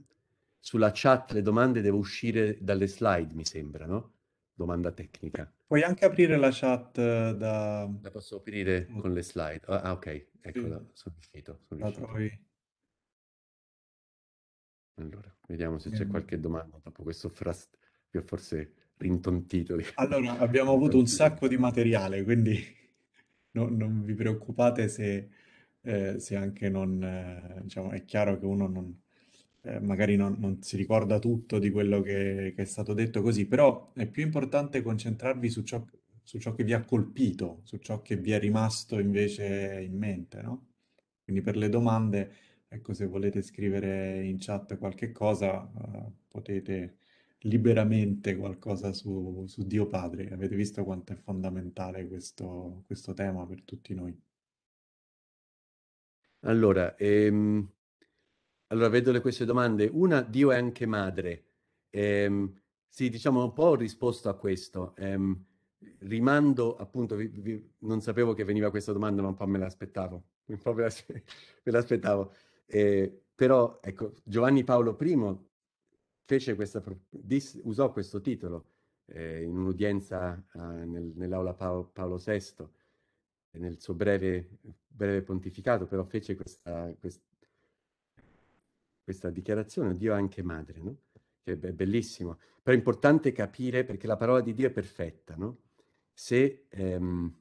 sulla chat le domande, devo uscire dalle slide, mi sembra, no? Domanda tecnica. Puoi anche aprire la chat eh, da... La posso aprire con le slide? Ah, ah ok, eccola, sì. sono riuscito. Sono riuscito. La trovi. Allora, vediamo se c'è ehm. qualche domanda dopo questo frast... ho forse rintontito. Allora, abbiamo avuto un sacco di materiale, quindi non, non vi preoccupate se eh, se anche non, eh, diciamo, è chiaro che uno non, eh, magari non, non, si ricorda tutto di quello che, che, è stato detto così, però è più importante concentrarvi su ciò, su ciò, che vi ha colpito, su ciò che vi è rimasto invece in mente, no? Quindi per le domande, ecco, se volete scrivere in chat qualche cosa, eh, potete liberamente qualcosa su, su, Dio Padre. Avete visto quanto è fondamentale questo, questo tema per tutti noi. Allora, ehm, allora vedo le- queste domande. Una, Dio è anche madre. Ehm, sì, diciamo un po' ho risposto a questo. Ehm, rimando, appunto, vi- vi- non sapevo che veniva questa domanda, ma un po' me l'aspettavo. Un po' me l'aspettavo. Eh, però, ecco, Giovanni Paolo I fece questa, pro- dis- usò questo titolo eh, in un'udienza eh, nel- nell'aula Pao- Paolo VI, nel suo breve breve pontificato, però fece questa, questa, questa dichiarazione, Dio è anche madre, no? che è bellissimo, però è importante capire perché la parola di Dio è perfetta, no? se, ehm,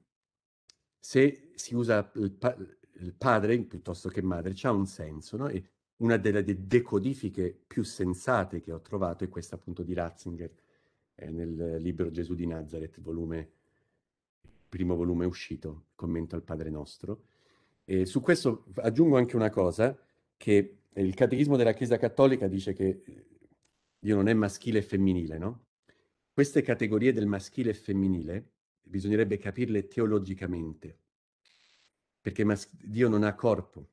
se, si usa il, pa- il, padre piuttosto che madre, c'è un senso, no? e una delle decodifiche più sensate che ho trovato è questa appunto di Ratzinger eh, nel libro Gesù di Nazareth, volume, primo volume uscito, commento al Padre Nostro, e su questo aggiungo anche una cosa, che il catechismo della Chiesa Cattolica dice che Dio eh, non è maschile e femminile, no? Queste categorie del maschile e femminile bisognerebbe capirle teologicamente, perché mas- Dio non ha corpo.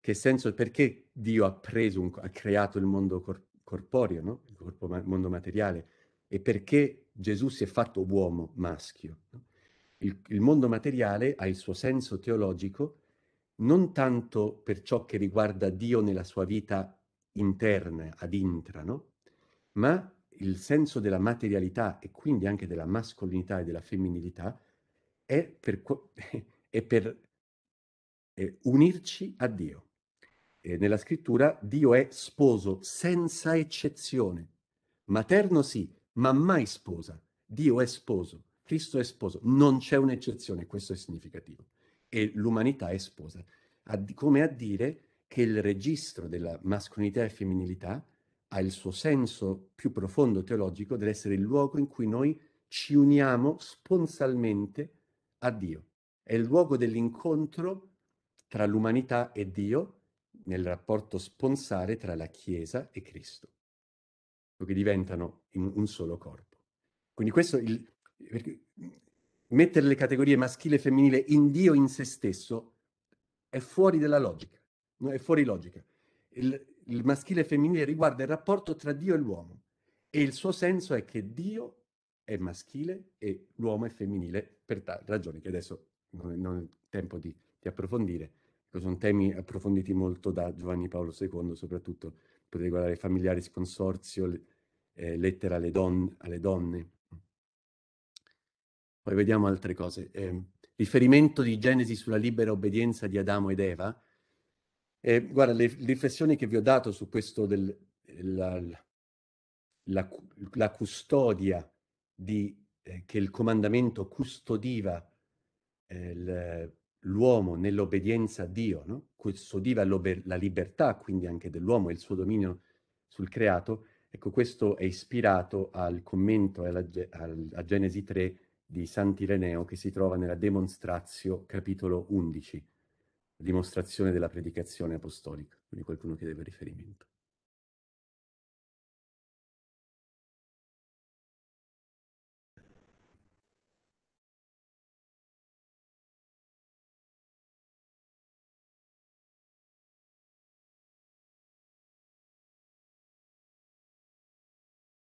Che senso, perché Dio ha, un, ha creato il mondo cor- corporeo, no? il corpo ma- mondo materiale, e perché Gesù si è fatto uomo maschio. No? Il, il mondo materiale ha il suo senso teologico non tanto per ciò che riguarda Dio nella sua vita interna, ad intrano, ma il senso della materialità e quindi anche della mascolinità e della femminilità è per, è per è unirci a Dio. E nella scrittura Dio è sposo senza eccezione, materno sì, ma mai sposa. Dio è sposo, Cristo è sposo, non c'è un'eccezione, questo è significativo e l'umanità è sposa, a, come a dire che il registro della mascolinità e femminilità ha il suo senso più profondo teologico, deve essere il luogo in cui noi ci uniamo sponsalmente a Dio. È il luogo dell'incontro tra l'umanità e Dio nel rapporto sponsale tra la Chiesa e Cristo, che diventano in un solo corpo. Quindi questo, il, mettere le categorie maschile e femminile in Dio in se stesso è fuori della logica, è fuori logica. Il, il maschile e femminile riguarda il rapporto tra Dio e l'uomo e il suo senso è che Dio è maschile e l'uomo è femminile per ta- ragioni che adesso non, non ho tempo di, di approfondire. Sono temi approfonditi molto da Giovanni Paolo II, soprattutto potete guardare Familiaris Consorzio, eh, Lettera alle, don- alle donne, poi vediamo altre cose. Eh, riferimento di Genesi sulla libera obbedienza di Adamo ed Eva. Eh, guarda, le riflessioni che vi ho dato su questo del, la, la, la custodia di, eh, che il comandamento custodiva eh, l'uomo nell'obbedienza a Dio, no? custodiva la libertà quindi anche dell'uomo e il suo dominio sul creato, ecco questo è ispirato al commento alla, al, a Genesi 3 di Sant'Ireneo che si trova nella Demonstratio, capitolo 11, dimostrazione della predicazione apostolica, quindi qualcuno chiedeva riferimento.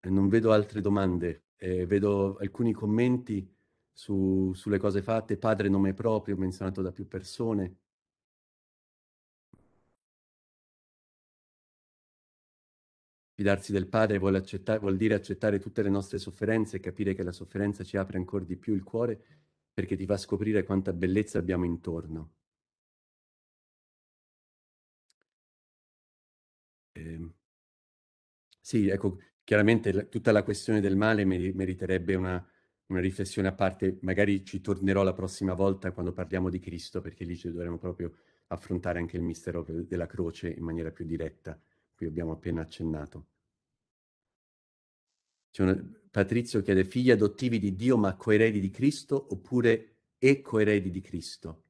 non vedo altre domande, eh, vedo alcuni commenti su, sulle cose fatte, padre nome proprio menzionato da più persone. Fidarsi del Padre vuol, accettare, vuol dire accettare tutte le nostre sofferenze e capire che la sofferenza ci apre ancora di più il cuore perché ti fa scoprire quanta bellezza abbiamo intorno. Eh, sì, ecco, chiaramente la, tutta la questione del male meriterebbe una, una riflessione a parte, magari ci tornerò la prossima volta quando parliamo di Cristo, perché lì ci dovremo proprio affrontare anche il mistero della croce in maniera più diretta, cui abbiamo appena accennato. Una... Patrizio chiede figli adottivi di Dio ma coeredi di Cristo oppure e coeredi di Cristo?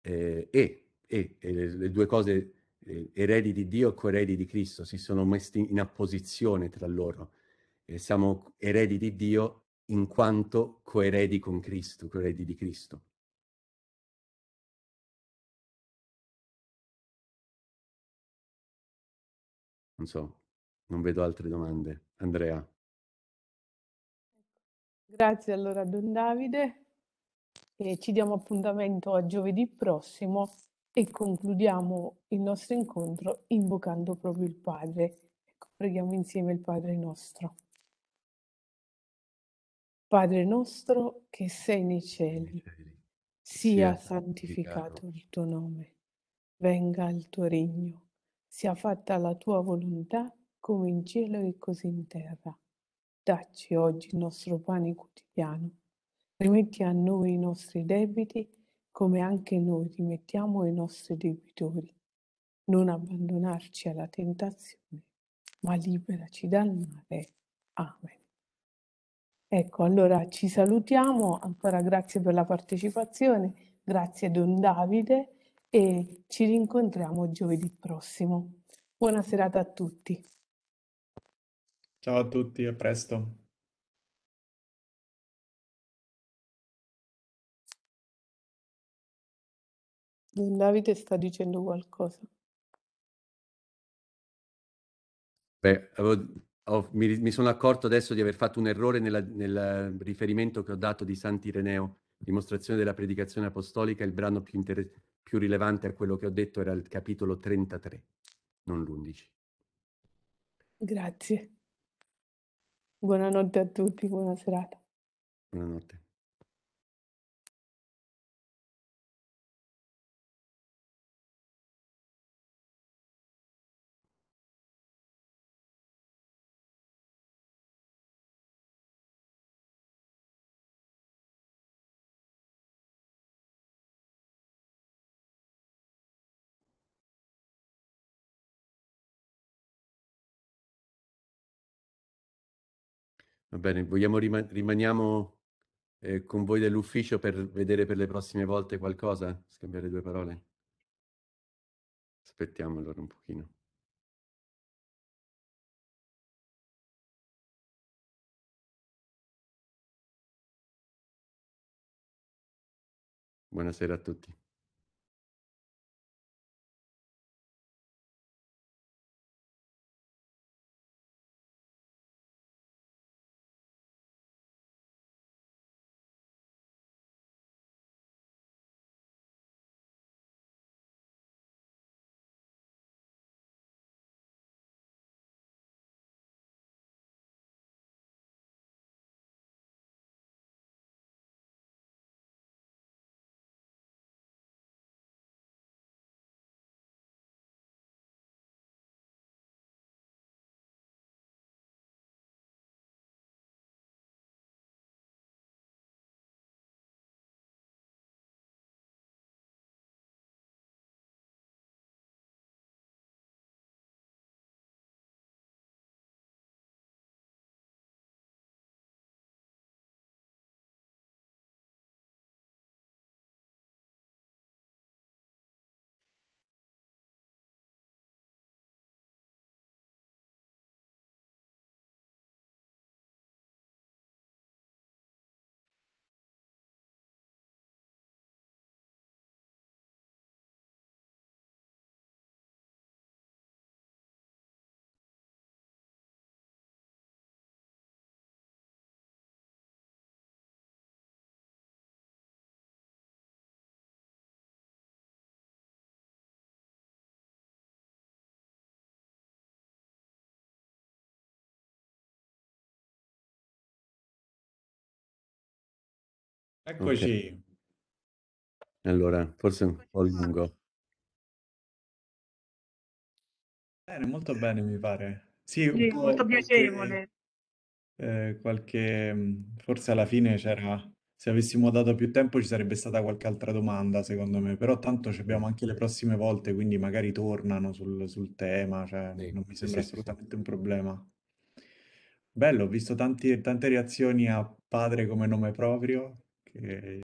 Eh, e, e, e le, le, due cose, eh, eredi di Dio e coeredi di Cristo, si sono messi in apposizione tra loro. Eh, siamo eredi di Dio in quanto coeredi con Cristo, coeredi di Cristo. Non so, non vedo altre domande. Andrea. Grazie allora Don Davide e ci diamo appuntamento a giovedì prossimo e concludiamo il nostro incontro invocando proprio il Padre. Ecco, preghiamo insieme il Padre nostro. Padre nostro che sei nei cieli, sia santificato il tuo nome, venga il tuo regno, sia fatta la tua volontà come in cielo e così in terra. Dacci oggi il nostro pane quotidiano, rimetti a noi i nostri debiti come anche noi rimettiamo i nostri debitori. Non abbandonarci alla tentazione, ma liberaci dal male. Amen. Ecco, allora ci salutiamo, ancora grazie per la partecipazione, grazie Don Davide e ci rincontriamo giovedì prossimo. Buona serata a tutti. Ciao a tutti, a presto. Don Davide sta dicendo qualcosa. Beh, avevo ho, mi, mi, sono accorto adesso di aver fatto un errore nella, nel riferimento che ho dato di Sant'Ireneo, dimostrazione della predicazione apostolica, il brano più, inter- più rilevante a quello che ho detto era il capitolo 33, non l'11. Grazie. Buonanotte a tutti, buona serata. Buonanotte. Va bene, vogliamo rima- rimaniamo eh, con voi dell'ufficio per vedere per le prossime volte qualcosa? Scambiare due parole? Aspettiamo allora un pochino. Buonasera a tutti. Eccoci. Okay. Allora, forse un po' lungo. Bene, molto bene mi pare. Sì, un Sì, po' molto qualche, piacevole. eh, qualche, mm, forse alla fine c'era, se avessimo dato più tempo ci sarebbe stata qualche altra domanda, secondo me, però tanto ci abbiamo anche le prossime volte, quindi magari tornano sul, sul tema, cioè Sì, non mi sembra sì, sì, sì. assolutamente un problema. Bello, ho visto tanti- tante reazioni a padre come nome proprio. Yeah.